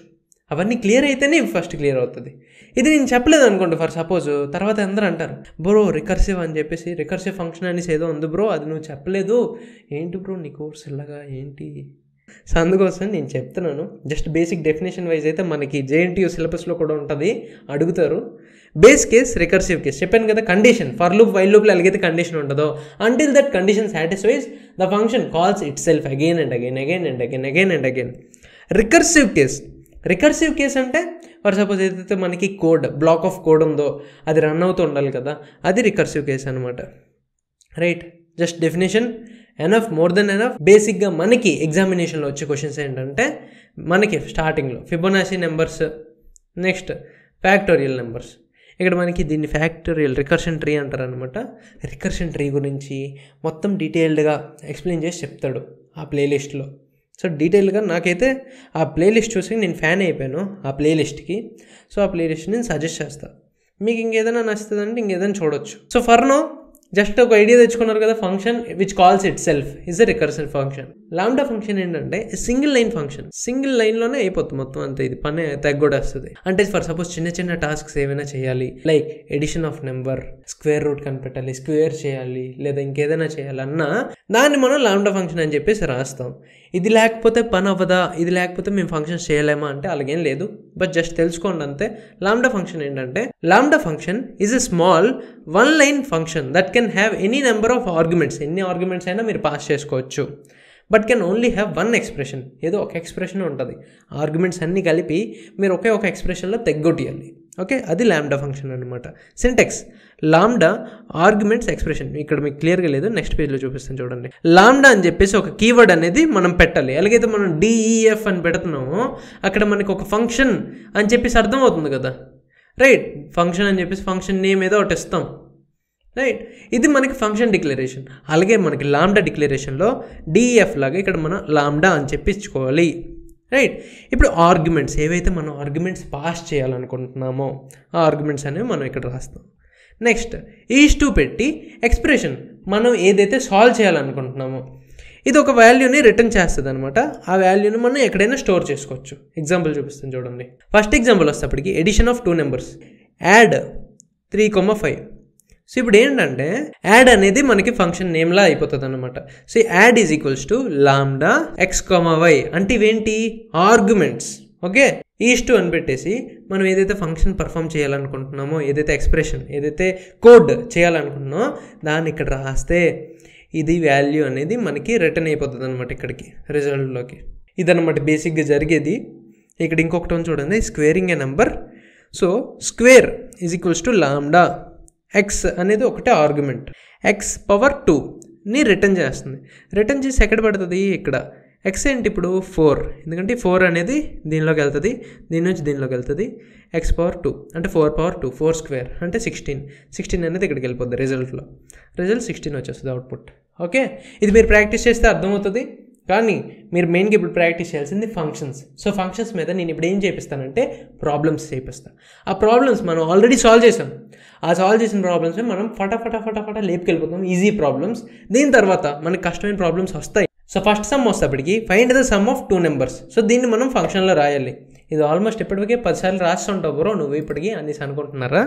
Speaker 1: అవన్నీ క్లియర్ అయితేనే ఫస్ట్ క్లియర్ అవుతుంది ఇది నేను చెప్పలేదు అనుకోండి ఫర్ సపోజ్ తర్వాత అందరూ అంటారు బ్రో రికర్సివ్ అని చెప్పేసి రికర్సివ్ ఫంక్షన్ అనేసి ఏదో ఉంది బ్రో అది నువ్వు చెప్పలేదు ఏంటి బ్రో నీ కోర్స్ ఇలాగా ఏంటి సో అందుకోసం నేను చెప్తున్నాను జస్ట్ బేసిక్ డెఫినేషన్ వైజ్ అయితే మనకి జేఎన్టీయూ సిలబస్లో కూడా ఉంటుంది అడుగుతారు బేస్ కేస్ రికర్సివ్ కేస్ చెప్పాను కదా కండిషన్ ఫర్ లూప్ వైల్ లూప్లో ఎలాగైతే కండిషన్ ఉంటుందో until that condition satisfies the function calls itself again and again again and again again and again recursive case recursive case అంటే for suppose ఏదైతే మనకి code block of code ఉందో అది run అవుతూ ఉండాలి కదా అది రికర్సివ్ కేస్ అనమాట right just definition enough more then enough బేసిక్గా మనకి ఎగ్జామినేషన్లో వచ్చే క్వశ్చన్స్ ఏంటంటే మనకి స్టార్టింగ్లో Fibonacci numbers next factorial numbers ఇక్కడ మనకి దీన్ని ఫ్యాక్టోరియల్ రికర్షన్ ట్రీ అంటారనమాట రికర్షన్ ట్రీ గురించి మొత్తం డీటెయిల్డ్గా ఎక్స్ప్లెయిన్ చేసి చెప్తాడు ఆ ప్లేలిస్ట్లో సో డీటెయిల్గా నాకైతే ఆ ప్లేలిస్ట్ చూసి నేను ఫ్యాన్ అయిపోయాను ఆ ప్లేలిస్ట్కి సో ఆ ప్లేలిస్ట్ నేను సజెస్ట్ చేస్తాను మీకు ఇంకేదైనా నచ్చుతుందంటే ఇంకేదైనా చూడొచ్చు సో ఫర్ నో జస్ట్ ఒక ఐడియా తెచ్చుకున్నారు కదా function which calls itself is a recursive function lambda function ఏంటంటే సింగిల్ లైన్ ఫంక్షన్ సింగిల్ లైన్లోనే అయిపోతుంది మొత్తం అంత ఇది పని తగ్గొడేస్తుంది అంటే ఫర్ సపోజ్ చిన్న చిన్న టాస్క్స్ ఏమైనా చేయాలి like addition of number square root కనిపెట్టాలి స్క్వేర్ చేయాలి లేదా ఇంకేదైనా చేయాలన్నా దాన్ని మనం లాండా ఫంక్షన్ అని చెప్పేసి రాస్తాం ఇది లేకపోతే పని అవ్వదా ఇది లేకపోతే మేము ఫంక్షన్ చేయలేమా అంటే అలాగేం లేదు బట్ జస్ట్ తెలుసుకోండి అంతే లామ్డా ఫంక్షన్ ఏంటంటే lambda function is a small one line function that can have any number of arguments ఎన్ని ఆర్గ్యుమెంట్స్ అయినా మీరు పాస్ చేసుకోవచ్చు but can only have one expression ఏదో ఒక ఎక్స్ప్రెషన్ ఉంటుంది ఆర్గ్యుమెంట్స్ అన్నీ కలిపి మీరు ఒకే ఒక ఎక్స్ప్రెషన్లో తెగ్గొట్టేయాలి ఓకే అది లాండా ఫంక్షన్ అనమాట సింటెక్స్ లామ్డా ఆర్గ్యుమెంట్స్ ఎక్స్ప్రెషన్ ఇక్కడ మీకు క్లియర్గా లేదు నెక్స్ట్ పేజ్లో చూపిస్తాను చూడండి లామ్డా అని చెప్పేసి ఒక కీవర్డ్ అనేది మనం పెట్టాలి ఎలాగైతే మనం డిఈఎఫ్ e అని పెడుతున్నామో అక్కడ మనకి ఒక ఫంక్షన్ అని చెప్పేసి అర్థం అవుతుంది కదా రైట్ ఫంక్షన్ అని చెప్పేసి ఫంక్షన్ నేమ్ ఏదో ఒకటి ఇస్తాం రైట్ ఇది మనకి ఫంక్షన్ డిక్లరేషన్ అలాగే మనకి లామ్డా డిక్లరేషన్లో డిఎఫ్ e లాగా ఇక్కడ మనం లామ్డా అని చెప్పించుకోవాలి రైట్ ఇప్పుడు ఆర్గ్యుమెంట్స్ ఏవైతే మనం ఆర్గ్యుమెంట్స్ పాస్ చేయాలనుకుంటున్నామో ఆ ఆర్గ్యుమెంట్స్ అనేవి మనం ఇక్కడ రాస్తాం నెక్స్ట్ ఈజ్ టు పెట్టి ఎక్స్ప్రెషన్ మనం ఏదైతే సాల్వ్ చేయాలనుకుంటున్నామో ఇది ఒక వాల్యూని రిటర్న్ చేస్తుంది అనమాట ఆ వాల్యూని మనం ఎక్కడైనా స్టోర్ చేసుకోవచ్చు ఎగ్జాంపుల్ చూపిస్తాను చూడండి ఫస్ట్ ఎగ్జాంపుల్ వస్తే అప్పటికి addition of two numbers add three comma five so ఇప్పుడు ఏంటంటే యాడ్ అనేది మనకి ఫంక్షన్ నేమ్లా అయిపోతుంది అనమాట so add is equals to lambda x y అంటే ఇవేంటి ఆర్గ్యుమెంట్స్ ఓకే ఈస్ట్ అని పెట్టేసి మనం ఏదైతే ఫంక్షన్ పర్ఫామ్ చేయాలనుకుంటున్నామో ఏదైతే ఎక్స్ప్రెషన్ ఏదైతే కోడ్ చేయాలనుకుంటున్నామో దాన్ని ఇక్కడ రాస్తే ఇది వాల్యూ అనేది మనకి రిటర్న్ అయిపోతుంది అనమాట ఇక్కడికి రిజల్ట్లోకి ఇదనమాట బేసిక్గా జరిగేది ఇక్కడ ఇంకొకటి చూడండి squaring a number so square is equals to lambda x అనేది ఒకటే ఆర్గ్యుమెంట్ ఎక్స్ పవర్ టూని రిటర్న్ చేస్తుంది రిటర్న్ చేసి ఎక్కడ పడుతుంది ఇక్కడ ఎక్స్ ఏంటి ఇప్పుడు ఫోర్ ఎందుకంటే ఫోర్ అనేది దీనిలోకి వెళ్తుంది దీని నుంచి దీనిలోకి వెళ్తుంది ఎక్స్ పవర్ టూ అంటే four power two four square అంటే సిక్స్టీన్ సిక్స్టీన్ అనేది ఇక్కడికి వెళ్ళిపోద్ది రిజల్ట్లో రిజల్ట్ సిక్స్టీన్ వచ్చేస్తుంది అవుట్పుట్ ఓకే ఇది మీరు ప్రాక్టీస్ చేస్తే అర్థమవుతుంది కానీ మీరు మెయిన్గా ఇప్పుడు ప్రాక్టీస్ చేయాల్సింది ఫంక్షన్స్ సో ఫంక్షన్స్ మీద నేను ఇప్పుడు ఏం చేపిస్తానంటే ప్రాబ్లమ్స్ చేపిస్తాను ఆ ప్రాబ్లమ్స్ మనం ఆల్రెడీ సాల్వ్ చేసాం ఆ సాల్వ్ చేసిన ప్రాబ్లమ్స్ మనం ఫటాఫట ఫటాఫట లేపుకెళ్ళిపోతాం ఈజీ ప్రాబ్లమ్స్ దీని తర్వాత మనకి కష్టమైన ప్రాబ్లమ్స్ వస్తాయి సో ఫస్ట్ సమ్ వస్తే find the sum of two numbers so దీన్ని మనం ఫంక్షన్లో రాయాలి ఇది ఆల్మోస్ట్ ఇప్పటికే పదిసార్లు రాస్తుంటావు బ్రో నువ్వు ఇప్పటికీ అనేసి అనుకుంటున్నారా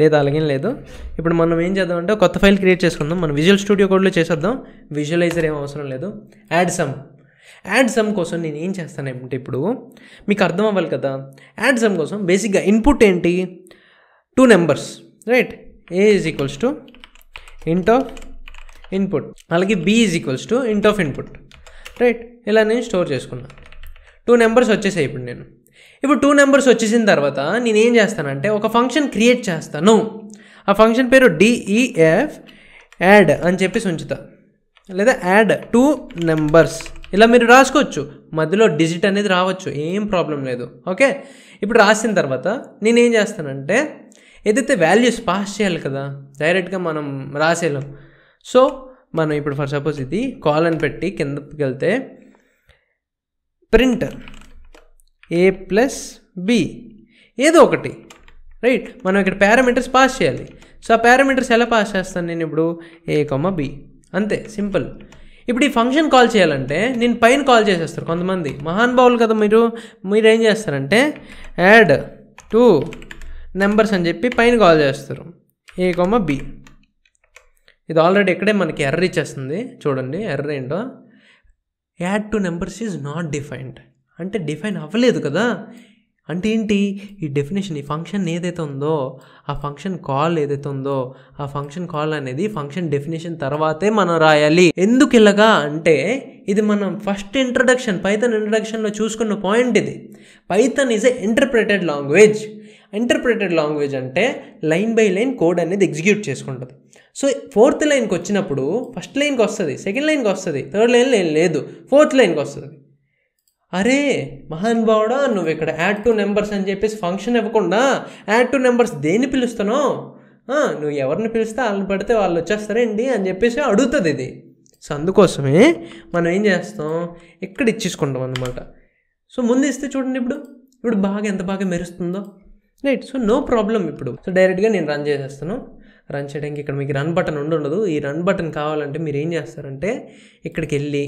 Speaker 1: లేదు అలాగేం లేదు ఇప్పుడు మనం ఏం చేద్దామంటే కొత్త ఫైల్ క్రియేట్ చేసుకుందాం మనం విజువల్ స్టూడియో కోడ్లో చేసేద్దాం విజువలైజర్ ఏం అవసరం లేదు యాడ్ సమ్ యాడ్ సమ్ కోసం నేను ఏం చేస్తాను అంటే ఇప్పుడు మీకు అర్థం అవ్వాలి కదా యాడ్ సమ్ కోసం బేసిక్గా ఇన్పుట్ ఏంటి two numbers right a is equals to int of input అలాగే b is equals to int of input right ఇలా నేను స్టోర్ చేసుకున్నాను టూ నెంబర్స్ వచ్చేసాయి ఇప్పుడు నేను ఇప్పుడు టూ నెంబర్స్ వచ్చేసిన తర్వాత నేనేం చేస్తానంటే ఒక ఫంక్షన్ క్రియేట్ చేస్తాను ఆ ఫంక్షన్ పేరు డిఈఎఫ్ యాడ్ e అని చెప్పేసి ఉంచుతా లేదా యాడ్ టూ నెంబర్స్ ఇలా మీరు రాసుకోవచ్చు మధ్యలో డిజిట్ అనేది రావచ్చు ఏం ప్రాబ్లం లేదు ఓకే ఇప్పుడు రాసిన తర్వాత నేనేం చేస్తానంటే ఏదైతే వాల్యూస్ పాస్ చేయాలి కదా డైరెక్ట్గా మనం రాసేయలేం సో మనం ఇప్పుడు ఫర్ సపోజ్ ఇది కాల్ అని పెట్టి కిందకి వెళ్తే ప్రింటర్ ఏ ప్లస్ బి ఏదో ఒకటి రైట్ మనం ఇక్కడ పారామీటర్స్ పాస్ చేయాలి సో ఆ పారామీటర్స్ ఎలా పాస్ చేస్తాను నేను ఇప్పుడు ఏ కొమ్మ బి అంతే సింపుల్ ఇప్పుడు ఈ ఫంక్షన్ కాల్ చేయాలంటే నేను పైన కాల్ చేసేస్తారు కొంతమంది మహానుభావులు కదా మీరు మీరు ఏం చేస్తారంటే యాడ్ టూ నెంబర్స్ అని చెప్పి పైన కాల్ చేస్తారు ఏ కొమ్మ బి ఇది ఆల్రెడీ ఇక్కడే మనకి ఎర్ర ఇచ్చేస్తుంది చూడండి ఎర్ర ఏంటో add two numbers is not defined అంటే డిఫైన్ అవ్వలేదు కదా అంటే ఏంటి ఈ డెఫినేషన్ ఈ ఫంక్షన్ ఏదైతే ఉందో ఆ ఫంక్షన్ కాల్ ఏదైతే ఉందో ఆ ఫంక్షన్ కాల్ అనేది ఫంక్షన్ డెఫినేషన్ తర్వాతే మనం రాయాలి ఎందుకు ఇలాగా అంటే ఇది మనం ఫస్ట్ ఇంట్రడక్షన్ పైథన్ ఇంట్రడక్షన్లో చూసుకున్న పాయింట్ ఇది Python is a interpreted language interpreted language అంటే లైన్ బై లైన్ కోడ్ అనేది ఎగ్జిక్యూట్ చేసుకుంటుంది సో ఫోర్త్ లైన్కి వచ్చినప్పుడు ఫస్ట్ లైన్కి వస్తుంది సెకండ్ లైన్కి వస్తుంది థర్డ్ లైన్ లేదు ఫోర్త్ లైన్కి వస్తుంది అరే మహాన్ బావుడా నువ్వు ఇక్కడ యాడ్ టు నెంబర్స్ అని చెప్పేసి ఫంక్షన్ ఇవ్వకుండా యాడ్ టు నెంబర్స్ దేన్ని పిలుస్తానో నువ్వు ఎవరిని పిలిస్తే వాళ్ళని పడితే వాళ్ళు వచ్చేస్తారండి అని చెప్పేసి అడుగుతుంది ఇది సో అందుకోసమే మనం ఏం చేస్తాం ఇక్కడ ఇచ్చేసుకుంటాం అనమాట సో ముందు ఇస్తే చూడండి ఇప్పుడు ఇప్పుడు బాగా ఎంత బాగా మెరుస్తుందో రైట్ సో నో ప్రాబ్లం ఇప్పుడు సో డైరెక్ట్గా నేను రన్ చేసేస్తాను రన్ చేయడానికి ఇక్కడ మీకు రన్ బటన్ ఉండదు ఈ రన్ బటన్ కావాలంటే మీరు ఏం చేస్తారంటే ఇక్కడికి వెళ్ళి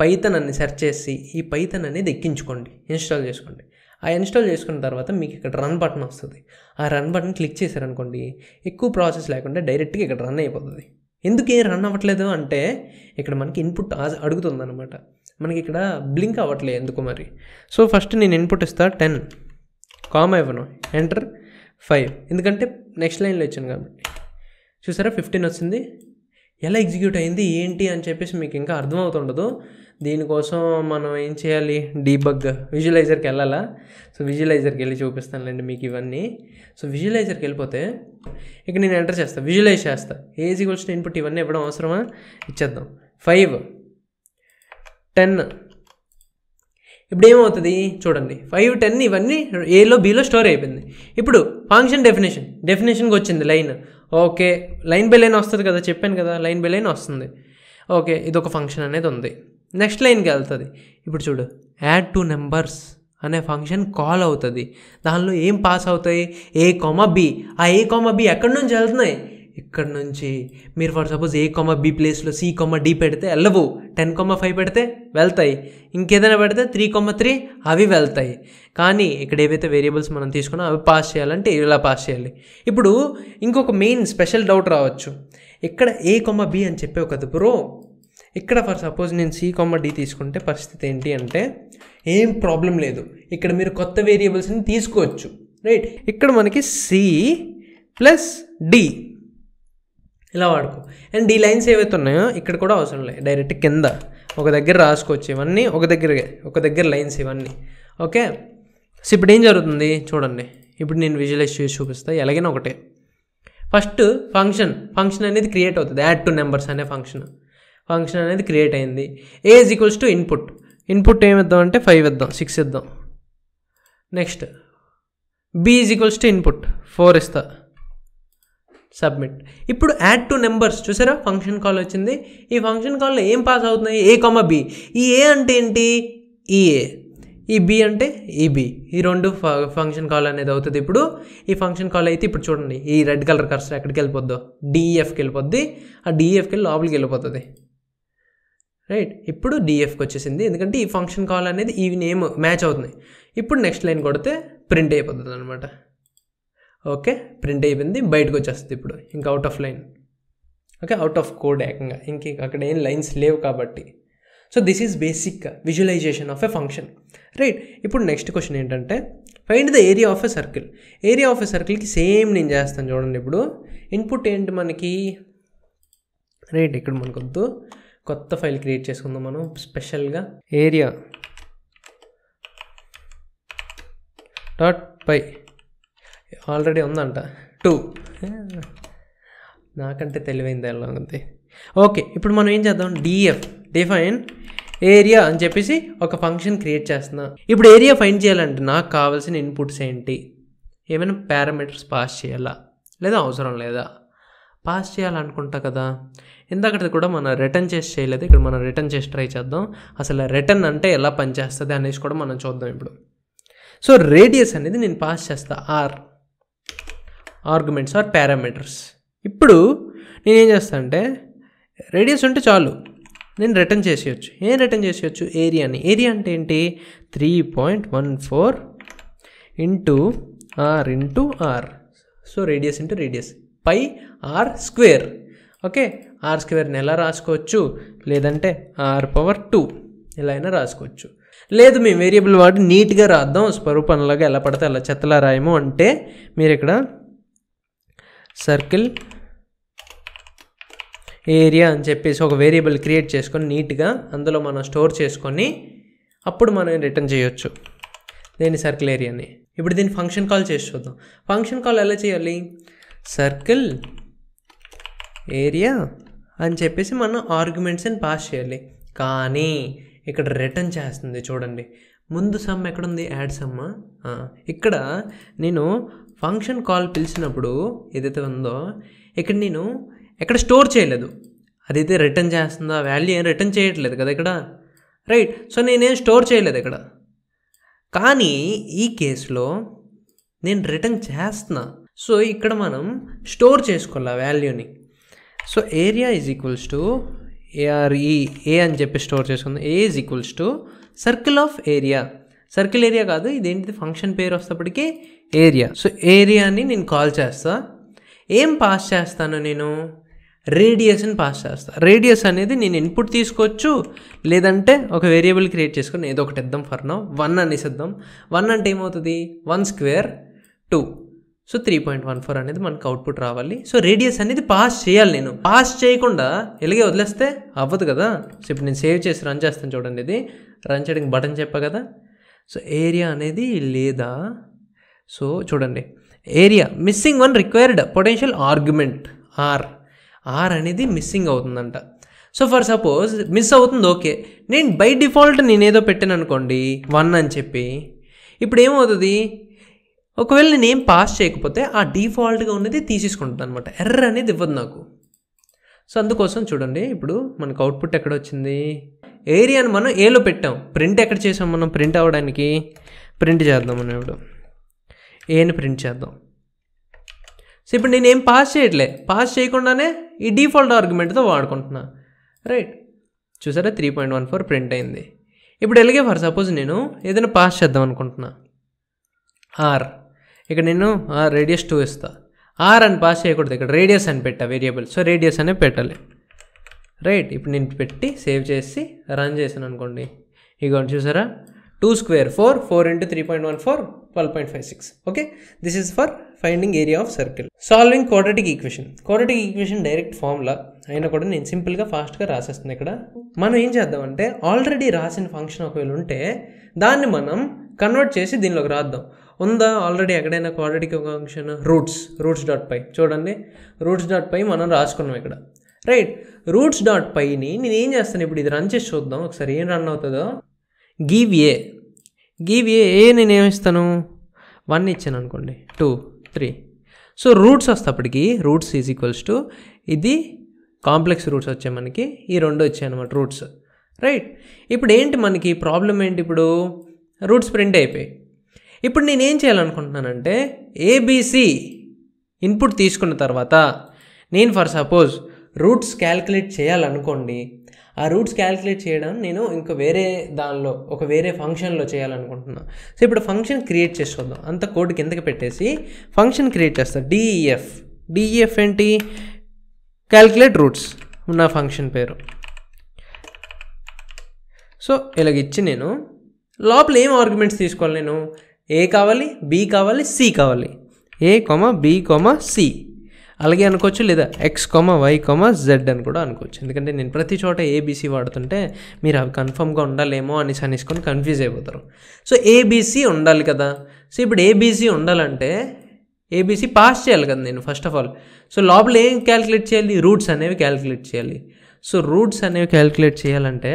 Speaker 1: పైతన్ అని సెర్చ్ చేసి ఈ పైతన్ అనేది ఎక్కించుకోండి ఇన్స్టాల్ చేసుకోండి ఆ ఇన్స్టాల్ చేసుకున్న తర్వాత మీకు ఇక్కడ రన్ బటన్ వస్తుంది ఆ రన్ బటన్ క్లిక్ చేశారనుకోండి ఎక్కువ ప్రాసెస్ లేకుండా డైరెక్ట్గా ఇక్కడ రన్ అయిపోతుంది ఎందుకు ఏం రన్ అవ్వట్లేదు అంటే ఇక్కడ మనకి ఇన్పుట్ అనమాట మనకి ఇక్కడ బ్లింక్ అవ్వట్లేదు ఎందుకు మరి సో ఫస్ట్ నేను ఇన్పుట్ ఇస్తా టెన్ కామ్ ఇవ్వను ఎంటర్ ఫైవ్ ఎందుకంటే నెక్స్ట్ లైన్లో ఇచ్చాను కాబట్టి చూసారా ఫిఫ్టీన్ వచ్చింది ఎలా ఎగ్జిక్యూట్ అయింది ఏంటి అని చెప్పేసి మీకు ఇంకా అర్థమవుతుండదు దీనికోసం మనం ఏం చేయాలి డీబగ్ విజువలైజర్కి వెళ్ళాలా సో విజువలైజర్కి వెళ్ళి చూపిస్తానులేండి మీకు ఇవన్నీ సో విజువలైజర్కి వెళ్ళిపోతే ఇక నేను ఎంటర్ చేస్తాను విజువలైజ్ చేస్తాను ఏజీ ఈక్వల్స్ ఇన్పుట్ ఇవన్నీ ఇవ్వడం అవసరమా ఇచ్చేద్దాం ఫైవ్ టెన్ ఇప్పుడు ఏమవుతుంది చూడండి ఫైవ్ టెన్ ఇవన్నీ ఏలో బీలో స్టోర్ అయిపోయింది ఇప్పుడు ఫంక్షన్ డెఫినేషన్ డెఫినేషన్కి వచ్చింది line okay line by line వస్తుంది కదా చెప్పాను కదా లైన్ బై లైన్ వస్తుంది ఓకే ఇది ఒక ఫంక్షన్ అనేది ఉంది నెక్స్ట్ లైన్కి వెళ్తుంది ఇప్పుడు చూడు యాడ్ టు నెంబర్స్ అనే ఫంక్షన్ కాల్ అవుతుంది దానిలో ఏం పాస్ అవుతాయి ఏ కొమ బి ఆ ఏ కొమ బి ఎక్కడి నుంచి వెళ్తున్నాయి ఇక్కడ నుంచి మీరు for suppose a comma b ప్లేస్లో సి కొమ్మ డి పెడితే వెళ్ళవు టెన్ కొమ్మ ఫైవ్ పెడితే వెళ్తాయి ఇంకేదైనా పెడితే త్రీ కొమ్మ త్రీ అవి వెళ్తాయి కానీ ఇక్కడ ఏవైతే వేరియబుల్స్ మనం తీసుకున్నా అవి పాస్ చేయాలంటే ఇలా పాస్ చేయాలి ఇప్పుడు ఇంకొక మెయిన్ స్పెషల్ డౌట్ రావచ్చు ఇక్కడ ఏ కొమ్మ బి అని చెప్పే ఒక బ్రో ఇక్కడ ఫర్ సపోజ్ నేను సి కొమ్మ డి తీసుకుంటే పరిస్థితి ఏంటి అంటే ఏం ప్రాబ్లం లేదు ఇక్కడ మీరు కొత్త వేరియబుల్స్ని తీసుకోవచ్చు రైట్ ఇక్కడ మనకి సి ప్లస్ డి ఇలా వాడుకో అండ్ డి లైన్స్ ఏవైతే ఉన్నాయో ఇక్కడ కూడా అవసరం లేదు డైరెక్ట్ కింద ఒక దగ్గర రాసుకోవచ్చు ఇవన్నీ ఒక దగ్గర ఒక దగ్గర లైన్స్ ఇవన్నీ ఓకే సో ఇప్పుడు ఏం జరుగుతుంది చూడండి ఇప్పుడు నేను విజువలైజ్ చేసి చూపిస్తాను ఎలాగైనా ఒకటే ఫస్ట్ ఫంక్షన్ ఫంక్షన్ అనేది క్రియేట్ అవుతుంది యాడ్ టు నెంబర్స్ అనే ఫంక్షన్ ఫంక్షన్ అనేది క్రియేట్ అయింది a is equals to input input ఏమి ఇద్దాం అంటే ఫైవ్ ఇద్దాం సిక్స్ ఇద్దాం next b is equals to input four ఇస్తా సబ్మిట్ ఇప్పుడు యాడ్ టు నెంబర్స్ చూసారా ఫంక్షన్ కాల్ వచ్చింది ఈ ఫంక్షన్ కాల్లో ఏం పాస్ అవుతున్నాయి ఏ కొమ్మ బి ఈ ఏ అంటే ఏంటి ఈ ఏ ఈ బి అంటే ఈ బి ఈ రెండు ఫంక్షన్ కాల్ అనేది అవుతుంది ఇప్పుడు ఈ ఫంక్షన్ కాల్ అయితే ఇప్పుడు చూడండి ఈ రెడ్ కలర్ కర్సర్ ఎక్కడికి వెళ్ళిపోద్దో డిఈఎఫ్కి e వెళ్ళిపోద్ది ఆ డిఈఎఫ్కి e వెళ్ళి లోపలికి వెళ్ళిపోతుంది రైట్ ఇప్పుడు డిఎఫ్కి వచ్చేసింది ఎందుకంటే ఈ ఫంక్షన్ కాల్ అనేది ఈ నేమ్ మ్యాచ్ అవుతుంది ఇప్పుడు నెక్స్ట్ లైన్ కొడితే ప్రింట్ అయిపోతుంది అనమాట ఓకే ప్రింట్ అయిపోయింది బయటకు వచ్చేస్తుంది ఇప్పుడు ఇంకా out of line okay out of code ఏకంగా ఇంక అక్కడ ఏం లైన్స్ లేవు కాబట్టి so this is basic visualization of a function right ఇప్పుడు నెక్స్ట్ క్వశ్చన్ ఏంటంటే find the area of a circle area of a సర్కిల్కి సేమ్ నేను చేస్తాను చూడండి ఇప్పుడు ఇన్పుట్ ఏంటి మనకి రైట్ ఇక్కడ మనకొద్దు కొత్త ఫైల్ క్రియేట్ చేసుకుందాం మనం స్పెషల్గా ఏరియా డాట్ పై ఆల్రెడీ ఉందంట టూ నాకంటే తెలివైంది ఎలా ఉంది ఓకే ఇప్పుడు మనం ఏం చేద్దాం డిఎఫ్ డిఫైన్ ఏరియా అని చెప్పేసి ఒక ఫంక్షన్ క్రియేట్ చేస్తున్నా ఇప్పుడు ఏరియా ఫైన్ చేయాలంటే నాకు కావాల్సిన ఇన్పుట్స్ ఏంటి ఏమైనా పారామీటర్స్ పాస్ చేయాలా లేదా అవసరం లేదా పాస్ చేయాలనుకుంటా కదా ఇందాకటిది కూడా మనం రిటర్న్ చేసి చేయలేదు ఇక్కడ మనం రిటర్న్ చేసి ట్రై చేద్దాం అసలు రిటర్న్ అంటే ఎలా పనిచేస్తుంది అనేసి కూడా మనం చూద్దాం ఇప్పుడు సో రేడియస్ అనేది నేను పాస్ చేస్తా ఆర్ ఆర్గ్యుమెంట్స్ ఆర్ పారామీటర్స్ ఇప్పుడు నేనేం చేస్తా అంటే రేడియస్ ఉంటే చాలు నేను రిటర్న్ చేసేయచ్చు ఏం రిటర్న్ చేసేయచ్చు ఏరియాని ఏరియా అంటే ఏంటి three point one four into r into r so radius into radius pi r square okay r స్క్వేర్ని ఎలా రాసుకోవచ్చు లేదంటే ఆర్ పవర్ టూ ఎలా అయినా రాసుకోవచ్చు లేదు మేము వేరియబుల్ వాడి నీట్గా రాద్దాం స్వరూపంలాగా ఎలా పడితే అలా చెత్తలా రాయము అంటే మీరు ఇక్కడ సర్కిల్ ఏరియా అని చెప్పేసి ఒక వేరియబుల్ క్రియేట్ చేసుకొని నీట్గా అందులో మనం స్టోర్ చేసుకొని అప్పుడు మనం రిటర్న్ చేయొచ్చు దీని సర్కిల్ ఏరియాని ఇప్పుడు దీన్ని ఫంక్షన్ కాల్ చేసి చూద్దాం ఫంక్షన్ కాల్ ఎలా చేయాలి సర్కిల్ ఏరియా అని చెప్పేసి మనం ఆర్గ్యుమెంట్స్ని పాస్ చేయాలి కానీ ఇక్కడ రిటర్న్ చేస్తుంది చూడండి ముందు సమ్ ఎక్కడుంది యాడ్ సమ్ ఇక్కడ నేను ఫంక్షన్ కాల్ పిలిచినప్పుడు ఏదైతే ఉందో ఇక్కడ నేను ఎక్కడ స్టోర్ చేయలేదు అదైతే రిటర్న్ చేస్తుందో వాల్యూ ఏం రిటర్న్ చేయట్లేదు కదా ఇక్కడ రైట్ సో నేనేం స్టోర్ చేయలేదు ఇక్కడ కానీ ఈ కేసులో నేను రిటర్న్ చేస్తున్నా సో ఇక్కడ మనం స్టోర్ చేసుకోవాలి ఆ వాల్యూని so area is equals to A R E A అని చెప్పి స్టోర్ చేసుకుంది a is equals to circle of area circle area కాదు ఇదేంటిది ఫంక్షన్ పేరు వస్తేప్పటికీ ఏరియా సో ఏరియాని నేను కాల్ చేస్తా ఏం పాస్ చేస్తాను నేను రేడియస్ని పాస్ చేస్తా రేడియస్ అనేది నేను ఇన్పుట్ తీసుకోవచ్చు లేదంటే ఒక వేరియబుల్ క్రియేట్ చేసుకొని ఏదో ఒకటి ఇద్దాం ఫర్ నౌ వన్ అనేసిద్దాం వన్ అంటే ఏమవుతుంది one square two so three point one four అనేది మనకు అవుట్పుట్ రావాలి సో రేడియస్ అనేది పాస్ చేయాలి నేను పాస్ చేయకుండా ఎలాగే వదిలేస్తే అవ్వదు కదా సో ఇప్పుడు నేను సేవ్ చేసి రన్ చేస్తాను చూడండి ఇది రన్ చేయడానికి బటన్ చెప్పా కదా సో ఏరియా అనేది లేదా సో చూడండి area missing one required potential argument r r అనేది మిస్సింగ్ అవుతుందంట సో ఫర్ సపోజ్ మిస్ అవుతుంది ఓకే నేను బై డిఫాల్ట్ నేనేదో పెట్టాను అనుకోండి వన్ అని చెప్పి ఇప్పుడు ఏమవుతుంది ఒకవేళ నేను ఏం పాస్ చేయకపోతే ఆ డిఫాల్ట్గా ఉన్నది తీసేసుకుంటుంది అనమాట ఎర్ర అనేది ఇవ్వదు నాకు సో అందుకోసం చూడండి ఇప్పుడు మనకు అవుట్పుట్ ఎక్కడ వచ్చింది ఏరియాని మనం ఏలో పెట్టాం ప్రింట్ ఎక్కడ చేసాం మనం ప్రింట్ అవ్వడానికి ప్రింట్ చేద్దాం మనం ఇప్పుడు ఏని ప్రింట్ చేద్దాం సో ఇప్పుడు నేను ఏం పాస్ చేయట్లే పాస్ చేయకుండానే ఈ డిఫాల్ట్ ఆర్గ్యుమెంట్తో వాడుకుంటున్నా రైట్ చూసారా three point one four print అయింది ఇప్పుడు ఎలాగే ఫర్ సపోజ్ నేను ఏదైనా పాస్ చేద్దాం అనుకుంటున్నా ఆర్ ఇక్కడ నేను రేడియస్ టూ ఇస్తా ఆర్ అని పాస్ చేయకూడదు ఇక్కడ రేడియస్ అని పెట్టా వేరియబుల్ సో రేడియస్ అనే పెట్టాలి రైట్ ఇప్పుడు నేను పెట్టి సేవ్ చేసి రన్ చేశాను అనుకోండి ఇగోండి చూసారా two square four four into three point one four twelve point five six okay this is for finding area of circle solving quadratic equation quadratic equation direct formula అయినా కూడా నేను సింపుల్గా ఫాస్ట్గా రాసేస్తాను ఇక్కడ మనం ఏం చేద్దామంటే ఆల్రెడీ రాసిన ఫంక్షన్ ఒకవేళ ఉంటే దాన్ని మనం కన్వర్ట్ చేసి దీనిలోకి రాద్దాం ఉందా ఆల్రెడీ ఎక్కడైనా quadratic function roots roots dot py చూడండి రూట్స్ డాట్ పై మనం రాసుకున్నాం ఇక్కడ రైట్ రూట్స్ డాట్ పైని నేను ఏం చేస్తాను ఇప్పుడు ఇది రన్ చేసి చూద్దాం ఒకసారి ఏం రన్ అవుతుందో గివ్ ఏ గివ్ ఏ ఏ నేను ఏమిస్తాను వన్ ఇచ్చాను అనుకోండి టూ త్రీ సో రూట్స్ అప్పటికి రూట్స్ ఈజ్ ఈక్వల్స్ టు ఇది కాంప్లెక్స్ రూట్స్ వచ్చాయి మనకి ఈ రెండు వచ్చాయి అనమాట రూట్స్ రైట్ ఇప్పుడు ఏంటి మనకి ప్రాబ్లం ఏంటి ఇప్పుడు రూట్స్ ప్రింట్ అయిపోయి ఇప్పుడు నేనేం చేయాలనుకుంటున్నానంటే ఏబీసీ ఇన్పుట్ తీసుకున్న తర్వాత నేను ఫర్ సపోజ్ రూట్స్ క్యాలిక్యులేట్ చేయాలనుకోండి ఆ రూట్స్ క్యాలిక్యులేట్ చేయడం నేను ఇంకా వేరే దానిలో ఒక వేరే ఫంక్షన్లో చేయాలనుకుంటున్నాను సో ఇప్పుడు ఫంక్షన్ క్రియేట్ చేసుకుందాం అంత కోడ్ కిందకి పెట్టేసి ఫంక్షన్ క్రియేట్ చేస్తాను డిఈఎఫ్ డిఈఎఫ్ ఏంటి క్యాలిక్యులేట్ రూట్స్ నా ఫంక్షన్ పేరు సో ఇలాగ ఇచ్చి నేను లోపల ఏం ఆర్గ్యుమెంట్స్ తీసుకోవాలి నేను ఏ కావాలి బి కావాలి సి కావాలి a comma b comma c అలాగే అనుకోవచ్చు లేదా x comma y comma z అని కూడా అనుకోవచ్చు ఎందుకంటే నేను ప్రతి చోట ఏబీసీ వాడుతుంటే మీరు అవి కన్ఫర్మ్గా ఉండాలేమో అని అనేసుకొని కన్ఫ్యూజ్ అయిపోతారు సో ఏబీసీ ఉండాలి కదా సో ఇప్పుడు ఏబీసీ ఉండాలంటే ఏబీసీ పాస్ చేయాలి కదా నేను ఫస్ట్ ఆఫ్ ఆల్ సో లోపల ఏం క్యాలిక్యులేట్ చేయాలి రూట్స్ అనేవి క్యాలిక్యులేట్ చేయాలి సో రూట్స్ అనేవి క్యాలిక్యులేట్ చేయాలంటే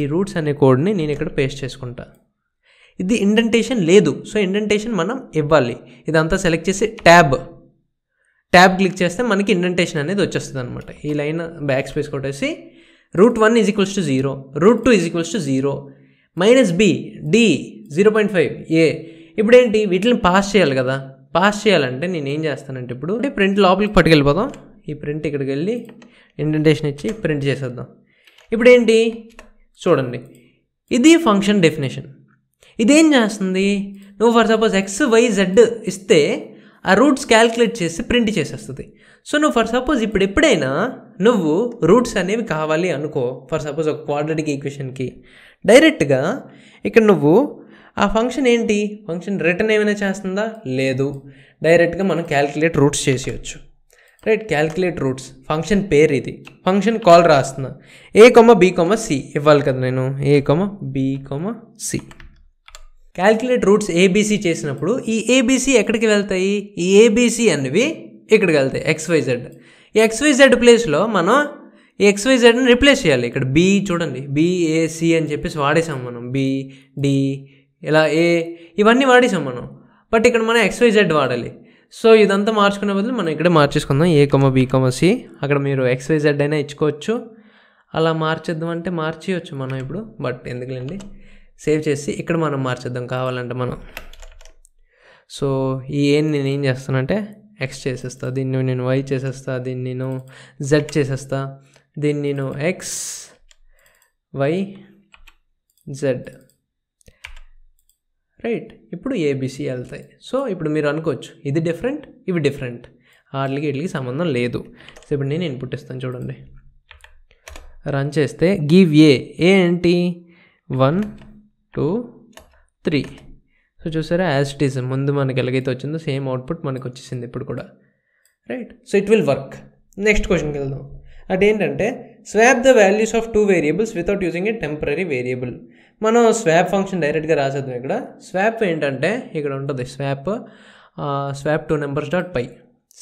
Speaker 1: ఈ రూట్స్ అనే కోడ్ని నేను ఇక్కడ పేస్ట్ చేసుకుంటాను ఇది ఇండెంటేషన్ లేదు సో ఇండెంటేషన్ మనం ఇవ్వాలి ఇదంతా సెలెక్ట్ చేసి ట్యాబ్ ట్యాబ్ క్లిక్ చేస్తే మనకి ఇండెంటేషన్ అనేది వచ్చేస్తుంది అనమాట ఈ లైన్ బ్యాక్ స్పేస్ కొట్టేసి root one is equals to zero root two is equals to zero minus b d zero point five a ఇప్పుడు ఏంటి వీటిని పాస్ చేయాలి కదా పాస్ చేయాలంటే నేను ఏం చేస్తానంటే ఇప్పుడు అంటే ప్రింట్ లోపలికి పట్టుకెళ్ళిపోదాం ఈ ప్రింట్ ఇక్కడికి వెళ్ళి ఇండెంటేషన్ ఇచ్చి ప్రింట్ చేసేద్దాం ఇప్పుడు ఏంటి చూడండి ఇది ఫంక్షన్ డెఫినేషన్ ఇదేం చేస్తుంది నువ్వు for suppose x y z ఇస్తే ఆ రూట్స్ క్యాల్కులేట్ చేసి ప్రింట్ చేసేస్తుంది సో నువ్వు ఫర్ సపోజ్ ఇప్పుడు ఎప్పుడైనా నువ్వు రూట్స్ అనేవి కావాలి అనుకో ఫర్ సపోజ్ ఒక క్వాడ్రటిక్ ఈక్వేషన్కి డైరెక్ట్గా ఇక్కడ నువ్వు ఆ ఫంక్షన్ ఏంటి ఫంక్షన్ రిటర్న్ ఏమైనా చేస్తుందా లేదు డైరెక్ట్గా మనం క్యాల్కులేట్ రూట్స్ చేసేయచ్చు రైట్ క్యాల్కులేట్ రూట్స్ ఫంక్షన్ పేరు ఇది ఫంక్షన్ కాల్ రాస్తున్నా ఏ కొమ్మ బీ కొమ్మ సి ఇవ్వాలి కదా నేను a comma b comma c calculate roots ABC చేసినప్పుడు ఈ ఏబీసీ ఎక్కడికి వెళ్తాయి ఈ ఏబీసీ అనేవి ఇక్కడికి వెళ్తాయి ఎక్స్వైజెడ్ ఈ ఎక్స్వైజెడ్ ప్లేస్లో మనం ఈ ఎక్స్వైజెడ్ని రిప్లేస్ చేయాలి ఇక్కడ బి చూడండి బిఏసి అని చెప్పేసి వాడేసాం మనం బి డి ఇలా ఏ ఇవన్నీ వాడేసాం మనం బట్ ఇక్కడ మనం ఎక్స్వైజెడ్ వాడాలి సో ఇదంతా మార్చుకునే బదులు మనం ఇక్కడే మార్చేసుకుందాం ఏ కొమ్మ బి కొమ్మ సి అక్కడ మీరు ఎక్స్వైజెడ్ అయినా ఇచ్చుకోవచ్చు అలా మార్చేద్దాం అంటే మార్చేయచ్చు మనం ఇప్పుడు బట్ ఎందుకులేండి సేవ్ చేసి ఇక్కడ మనం మార్చేద్దాం కావాలంటే మనం సో ఈ ఏం నేను ఏం చేస్తానంటే ఎక్స్ చేసేస్తా దీన్ని నేను వై చేసేస్తా దీన్ని నేను జెడ్ చేసేస్తా దీన్ని నేను ఎక్స్ వై జెడ్ రైట్ ఇప్పుడు ఏబిసి వెళ్తాయి సో ఇప్పుడు మీరు అనుకోవచ్చు ఇది డిఫరెంట్ ఇవి డిఫరెంట్ వాటికి వీటికి సంబంధం లేదు సో ఇప్పుడు నేను ఇన్పుట్ ఇస్తాను చూడండి రన్ చేస్తే గివ్ ఏ ఏ ఏంటి వన్ టూ త్రీ సో చూసారా యాజ్ ఇట్ ఈస్ ముందు మనకి ఎలాగైతే వచ్చిందో సేమ్ అవుట్పుట్ మనకు వచ్చేసింది ఇప్పుడు కూడా right so it will work next క్వశ్చన్కి వెళ్దాం అదేంటంటే swap the values of two variables without using a temporary variable మనం స్వాప్ ఫంక్షన్ డైరెక్ట్గా రాసేద్దాం ఇక్కడ స్వాప్ ఏంటంటే ఇక్కడ ఉంటుంది swap swap two numbers dot py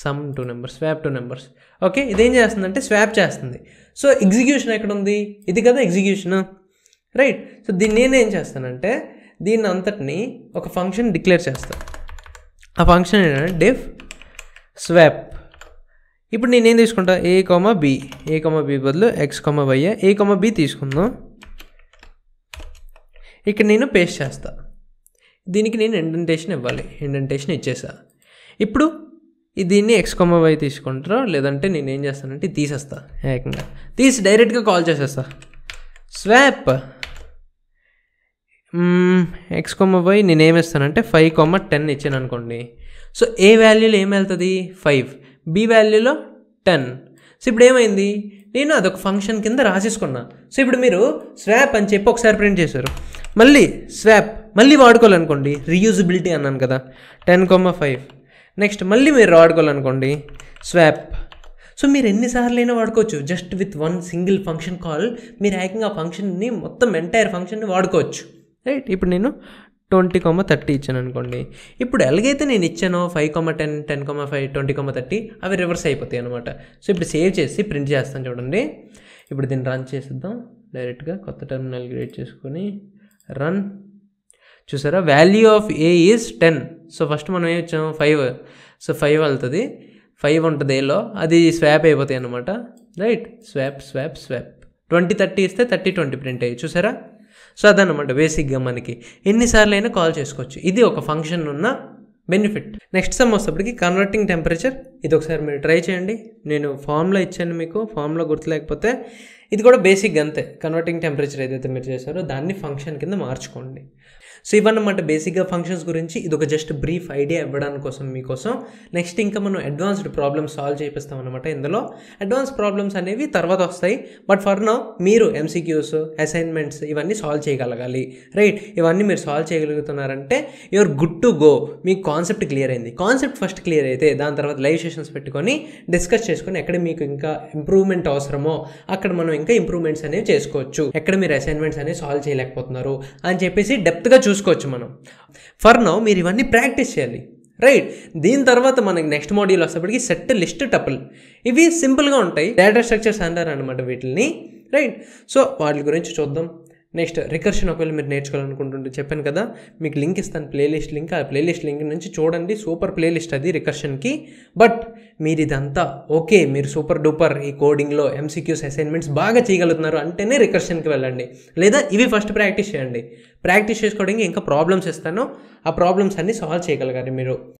Speaker 1: sum two numbers swap two numbers okay ఇదేం చేస్తుందంటే స్వాప్ చేస్తుంది సో ఎగ్జిక్యూషన్ ఎక్కడ ఉంది ఇది కదా ఎగ్జిక్యూషన్ రైట్ సో దీన్ని నేను ఏం చేస్తానంటే దీన్ని అంతటిని ఒక ఫంక్షన్ డిక్లేర్ చేస్తాను ఆ ఫంక్షన్ ఏంటంటే డిఫ్ స్వాప్ ఇప్పుడు నేనేం తీసుకుంటా a comma b a comma b బదులు x comma y a comma b తీసుకుందాం ఇక్కడ నేను పేస్ట్ చేస్తా దీనికి నేను ఇండెంటేషన్ ఇవ్వాలి ఇండెంటేషన్ ఇచ్చేసా ఇప్పుడు దీన్ని ఎక్స్ కొమ్మ వై తీసుకుంటారో లేదంటే నేను ఏం చేస్తానంటే తీసేస్తా ఏకంగా తీసి డైరెక్ట్గా కాల్ చేసేస్తా స్వాప్ ఎక్స్ కొమ్మ వై నేను ఏమేస్తానంటే ఫైవ్ కొమ్మ టెన్ ఇచ్చాను అనుకోండి సో ఏ వాల్యూలో ఏం వెళ్తుంది ఫైవ్ బి వాల్యూలో టెన్ సో ఇప్పుడు ఏమైంది నేను అదొక ఫంక్షన్ కింద రాసేసుకున్నా సో ఇప్పుడు మీరు స్వాప్ అని చెప్పి ఒకసారి ప్రింట్ చేశారు మళ్ళీ స్వాప్ మళ్ళీ వాడుకోవాలనుకోండి రీయూజబిలిటీ అన్నాను కదా టెన్ కొమ్మ ఫైవ్ నెక్స్ట్ మళ్ళీ మీరు వాడుకోవాలనుకోండి స్వాప్ సో మీరు ఎన్నిసార్లు అయినా వాడుకోవచ్చు just with one single function call మీరు ఏకంగా ఆ ఫంక్షన్ని మొత్తం ఎంటైర్ ఫంక్షన్ని వాడుకోవచ్చు రైట్ ఇప్పుడు నేను ట్వంటీ కొమ్మ థర్టీ ఇచ్చాను అనుకోండి ఇప్పుడు ఎలాగైతే నేను ఇచ్చానో five comma ten ten comma five twenty comma thirty అవి రివర్స్ అయిపోతాయి అనమాట సో ఇప్పుడు సేవ్ చేసి ప్రింట్ చేస్తాను చూడండి ఇప్పుడు దీన్ని రన్ చేసిద్దాం డైరెక్ట్గా కొత్త టర్మినల్ క్రియేట్ చేసుకొని రన్ చూసారా value of A is ten so first మనం ఏం వచ్చాము ఫైవ్ సో ఫైవ్ వెళ్తుంది ఫైవ్ ఉంటుంది ఏలో అది స్వాప్ అయిపోతాయి అనమాట right swap swap swap twenty thirty ఇస్తే థర్టీ ట్వంటీ ప్రింట్ అయ్యి చూసారా సో అదనమాట బేసిక్గా మనకి ఎన్నిసార్లు అయినా కాల్ చేసుకోవచ్చు ఇది ఒక ఫంక్షన్ ఉన్న బెనిఫిట్ నెక్స్ట్ సమ్ వచ్చేప్పటికి కన్వర్టింగ్ టెంపరేచర్ ఇది ఒకసారి మీరు ట్రై చేయండి నేను ఫామ్లో ఇచ్చాను మీకు ఫామ్లో గుర్తులేకపోతే ఇది కూడా బేసిక్ అంతే కన్వర్టింగ్ టెంపరేచర్ ఏదైతే మీరు చేశారో దాన్ని ఫంక్షన్ కింద మార్చుకోండి సో ఇవన్నమాట బేసిక్గా ఫంక్షన్స్ గురించి ఇది ఒక జస్ట్ బ్రీఫ్ ఐడియా ఇవ్వడానికి కోసం మీకోసం నెక్స్ట్ ఇంకా మనం అడ్వాన్స్డ్ ప్రాబ్లమ్స్ సాల్వ్ చేపిస్తాం అనమాట ఇందులో అడ్వాన్స్ ప్రాబ్లమ్స్ అనేవి తర్వాత వస్తాయి బట్ ఫర్ నౌ మీరు ఎంసీక్యూస్ అసైన్మెంట్స్ ఇవన్నీ సాల్వ్ చేయగలగాలి రైట్ ఇవన్నీ మీరు సాల్వ్ చేయగలుగుతున్నారంటే యువర్ గుడ్ టు గో మీ కాన్సెప్ట్ క్లియర్ అయింది కాన్సెప్ట్ ఫస్ట్ క్లియర్ అయితే దాని తర్వాత లైవ్ సెషన్స్ పెట్టుకొని డిస్కస్ చేసుకొని ఎక్కడ మీకు ఇంకా ఇంప్రూవ్మెంట్ అవసరమో అక్కడ మనం ఇంకా ఇంప్రూవ్మెంట్స్ అనేవి చేసుకోవచ్చు ఎక్కడ మీరు అసైన్మెంట్స్ అనేవి సాల్వ్ చేయలేకపోతున్నారు అని చెప్పేసి డెప్త్గా చూసి చూసుకోవచ్చు మనం ఫర్ నౌ మీరు ఇవన్నీ ప్రాక్టీస్ చేయాలి రైట్ దీని తర్వాత మనకి నెక్స్ట్ మోడ్యూల్ వచ్చేప్పటికి సెట్ లిస్ట్ టపుల్ ఇవి సింపుల్గా ఉంటాయి డేటా స్ట్రక్చర్స్ అంటారు అనమాట వీటిని రైట్ సో వాటి గురించి చూద్దాం నెక్స్ట్ రికర్షన్ ఒకవేళ మీరు నేర్చుకోవాలనుకుంటుంటే చెప్పాను కదా మీకు లింక్ ఇస్తాను ప్లేలిస్ట్ లింక్ ఆ ప్లేలిస్ట్ లింక్ నుంచి చూడండి సూపర్ ప్లేలిస్ట్ అది రికర్షన్కి బట్ మీరు ఇదంతా ఓకే మీరు సూపర్ డూపర్ ఈ కోడింగ్లో ఎంసీక్యూస్ అసైన్మెంట్స్ బాగా చేయగలుగుతున్నారు అంటేనే రికర్షన్కి వెళ్ళండి లేదా ఇవి ఫస్ట్ ప్రాక్టీస్ చేయండి ప్రాక్టీస్ చేసుకోవడానికి ఇంకా ప్రాబ్లమ్స్ ఇస్తాను ఆ ప్రాబ్లమ్స్ అన్నీ సాల్వ్ చేయగలగాలి మీరు